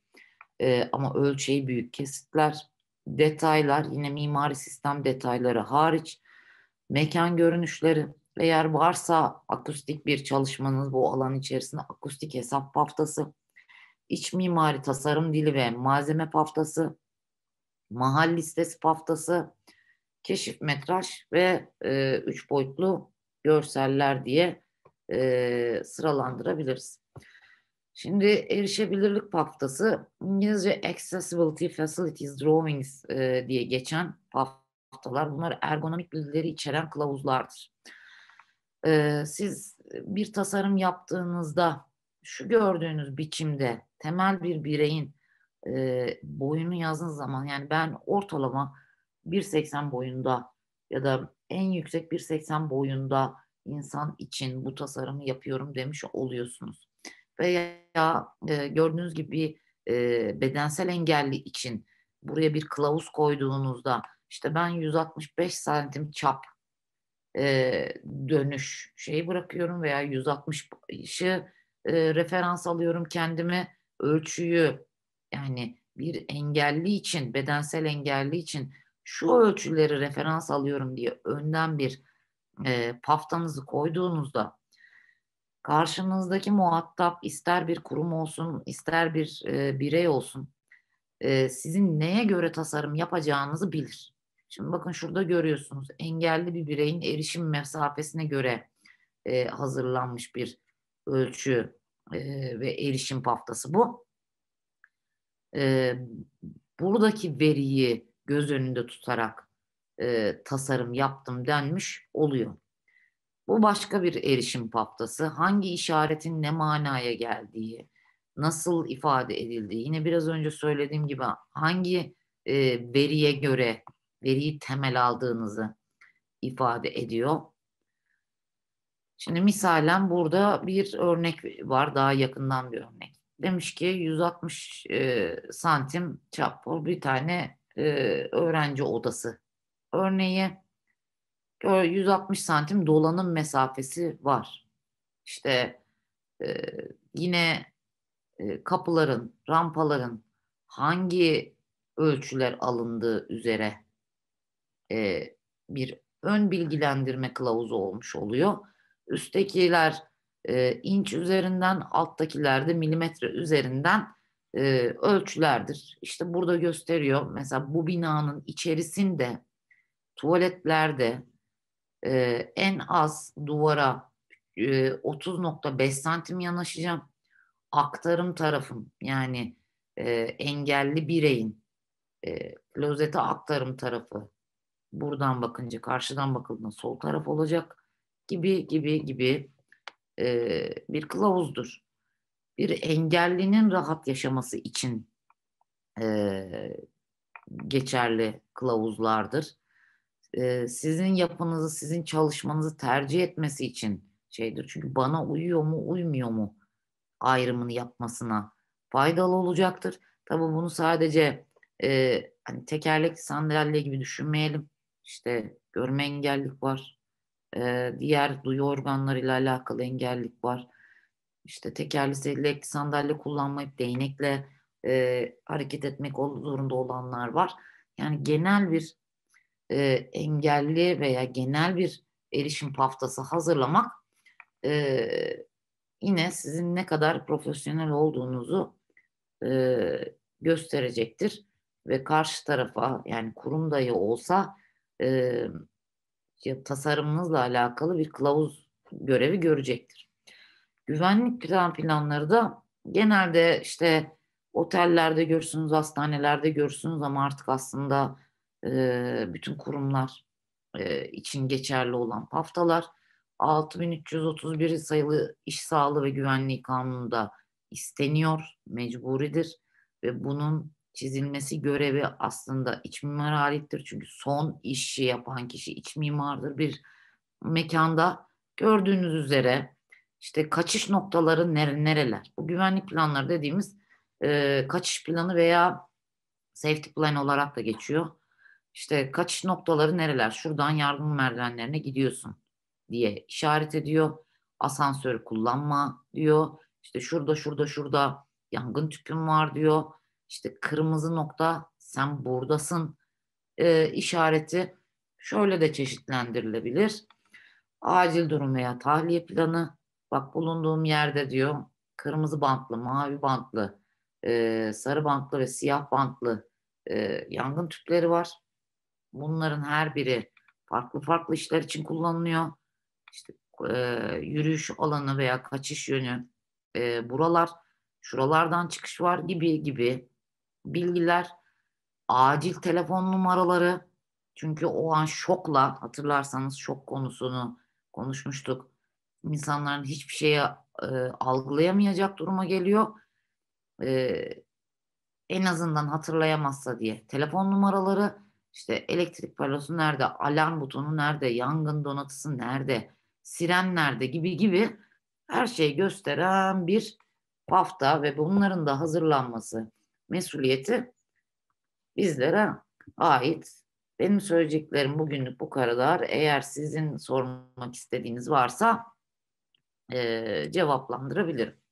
e, ama ölçeği büyük kesitler, detaylar yine mimari sistem detayları hariç, mekan görünüşleri eğer varsa akustik bir çalışmanız bu alan içerisinde akustik hesap paftası, iç mimari tasarım dili ve malzeme paftası, mahal listesi paftası, keşif metraj ve e, üç boyutlu görseller diye e, sıralandırabiliriz. Şimdi erişebilirlik paftası İngilizce Accessibility Facilities Drawings e, diye geçen paftalar. Bunlar ergonomik bilgileri içeren kılavuzlardır. E, siz bir tasarım yaptığınızda şu gördüğünüz biçimde temel bir bireyin e, boyunu yazdığınız zaman yani ben ortalama 1.80 boyunda ya da en yüksek 1.80 boyunda insan için bu tasarımı yapıyorum demiş oluyorsunuz veya e, gördüğünüz gibi e, bedensel engelli için buraya bir kılavuz koyduğunuzda işte ben 165 santim çap e, dönüş şeyi bırakıyorum veya 160'ı e, referans alıyorum kendime ölçüyü yani bir engelli için bedensel engelli için şu ölçüleri referans alıyorum diye önden bir e, paftanızı koyduğunuzda karşınızdaki muhatap ister bir kurum olsun, ister bir e, birey olsun, e, sizin neye göre tasarım yapacağınızı bilir. Şimdi bakın şurada görüyorsunuz engelli bir bireyin erişim mesafesine göre e, hazırlanmış bir ölçü e, ve erişim paftası bu. E, buradaki veriyi göz önünde tutarak e, tasarım yaptım denmiş oluyor. Bu başka bir erişim paftası. Hangi işaretin ne manaya geldiği, nasıl ifade edildiği, yine biraz önce söylediğim gibi hangi e, veriye göre veriyi temel aldığınızı ifade ediyor. Şimdi misalen burada bir örnek var, daha yakından bir örnek. Demiş ki 160 e, santim çaplı bir tane e, öğrenci odası örneği 160 santim dolanım mesafesi var. İşte e, yine e, kapıların, rampaların hangi ölçüler alındığı üzere e, bir ön bilgilendirme kılavuzu olmuş oluyor. Üsttekiler e, inç üzerinden, alttakiler de milimetre üzerinden e, ölçülerdir. İşte burada gösteriyor. Mesela bu binanın içerisinde tuvaletlerde e, en az duvara e, 30.5 santim yanaşacağım. Aktarım tarafım yani e, engelli bireyin e, klozete aktarım tarafı buradan bakınca karşıdan bakıldığında sol taraf olacak gibi gibi gibi e, bir kılavuzdur. Bir engellinin rahat yaşaması için e, geçerli kılavuzlardır sizin yapınızı, sizin çalışmanızı tercih etmesi için şeydir. Çünkü bana uyuyor mu, uymuyor mu ayrımını yapmasına faydalı olacaktır. Tabii bunu sadece e, hani tekerlekli sandalye gibi düşünmeyelim. İşte görme engellik var, e, diğer duyu organlarıyla alakalı engellik var. İşte tekerli sandalye kullanmayıp değnekle e, hareket etmek zorunda olanlar var. Yani genel bir e, engelli veya genel bir erişim paftası hazırlamak e, yine sizin ne kadar profesyonel olduğunuzu e, gösterecektir ve karşı tarafa yani kurum dayı olsa e, tasarımınızla alakalı bir kılavuz görevi görecektir. Güvenlik plan planları da genelde işte otellerde görürsünüz, hastanelerde görürsünüz ama artık aslında bütün kurumlar için geçerli olan paftalar 6331 sayılı iş sağlığı ve güvenliği kanununda isteniyor, mecburidir ve bunun çizilmesi görevi aslında iç mimara aittir. Çünkü son işi yapan kişi iç mimardır. Bir mekanda gördüğünüz üzere işte kaçış noktaları nere, nereler? Bu güvenlik planları dediğimiz e, kaçış planı veya safety plan olarak da geçiyor işte kaçış noktaları nereler? Şuradan yardım merdivenlerine gidiyorsun diye işaret ediyor. Asansörü kullanma diyor. İşte şurada şurada şurada yangın tüpün var diyor. İşte kırmızı nokta sen buradasın e, işareti şöyle de çeşitlendirilebilir. Acil durum veya tahliye planı bak bulunduğum yerde diyor kırmızı bantlı, mavi bantlı, e, sarı bantlı ve siyah bantlı e, yangın tüpleri var. Bunların her biri farklı farklı işler için kullanılıyor. İşte e, yürüyüş alanı veya kaçış yönü e, buralar, şuralardan çıkış var gibi gibi bilgiler, acil telefon numaraları. Çünkü o an şokla hatırlarsanız şok konusunu konuşmuştuk. İnsanların hiçbir şeye e, algılayamayacak duruma geliyor. E, en azından hatırlayamazsa diye. Telefon numaraları işte elektrik palosu nerede, alarm butonu nerede, yangın donatısı nerede, siren nerede gibi gibi her şeyi gösteren bir hafta ve bunların da hazırlanması mesuliyeti bizlere ait. Benim söyleyeceklerim bugünlük bu kadar. Eğer sizin sormak istediğiniz varsa e, cevaplandırabilirim.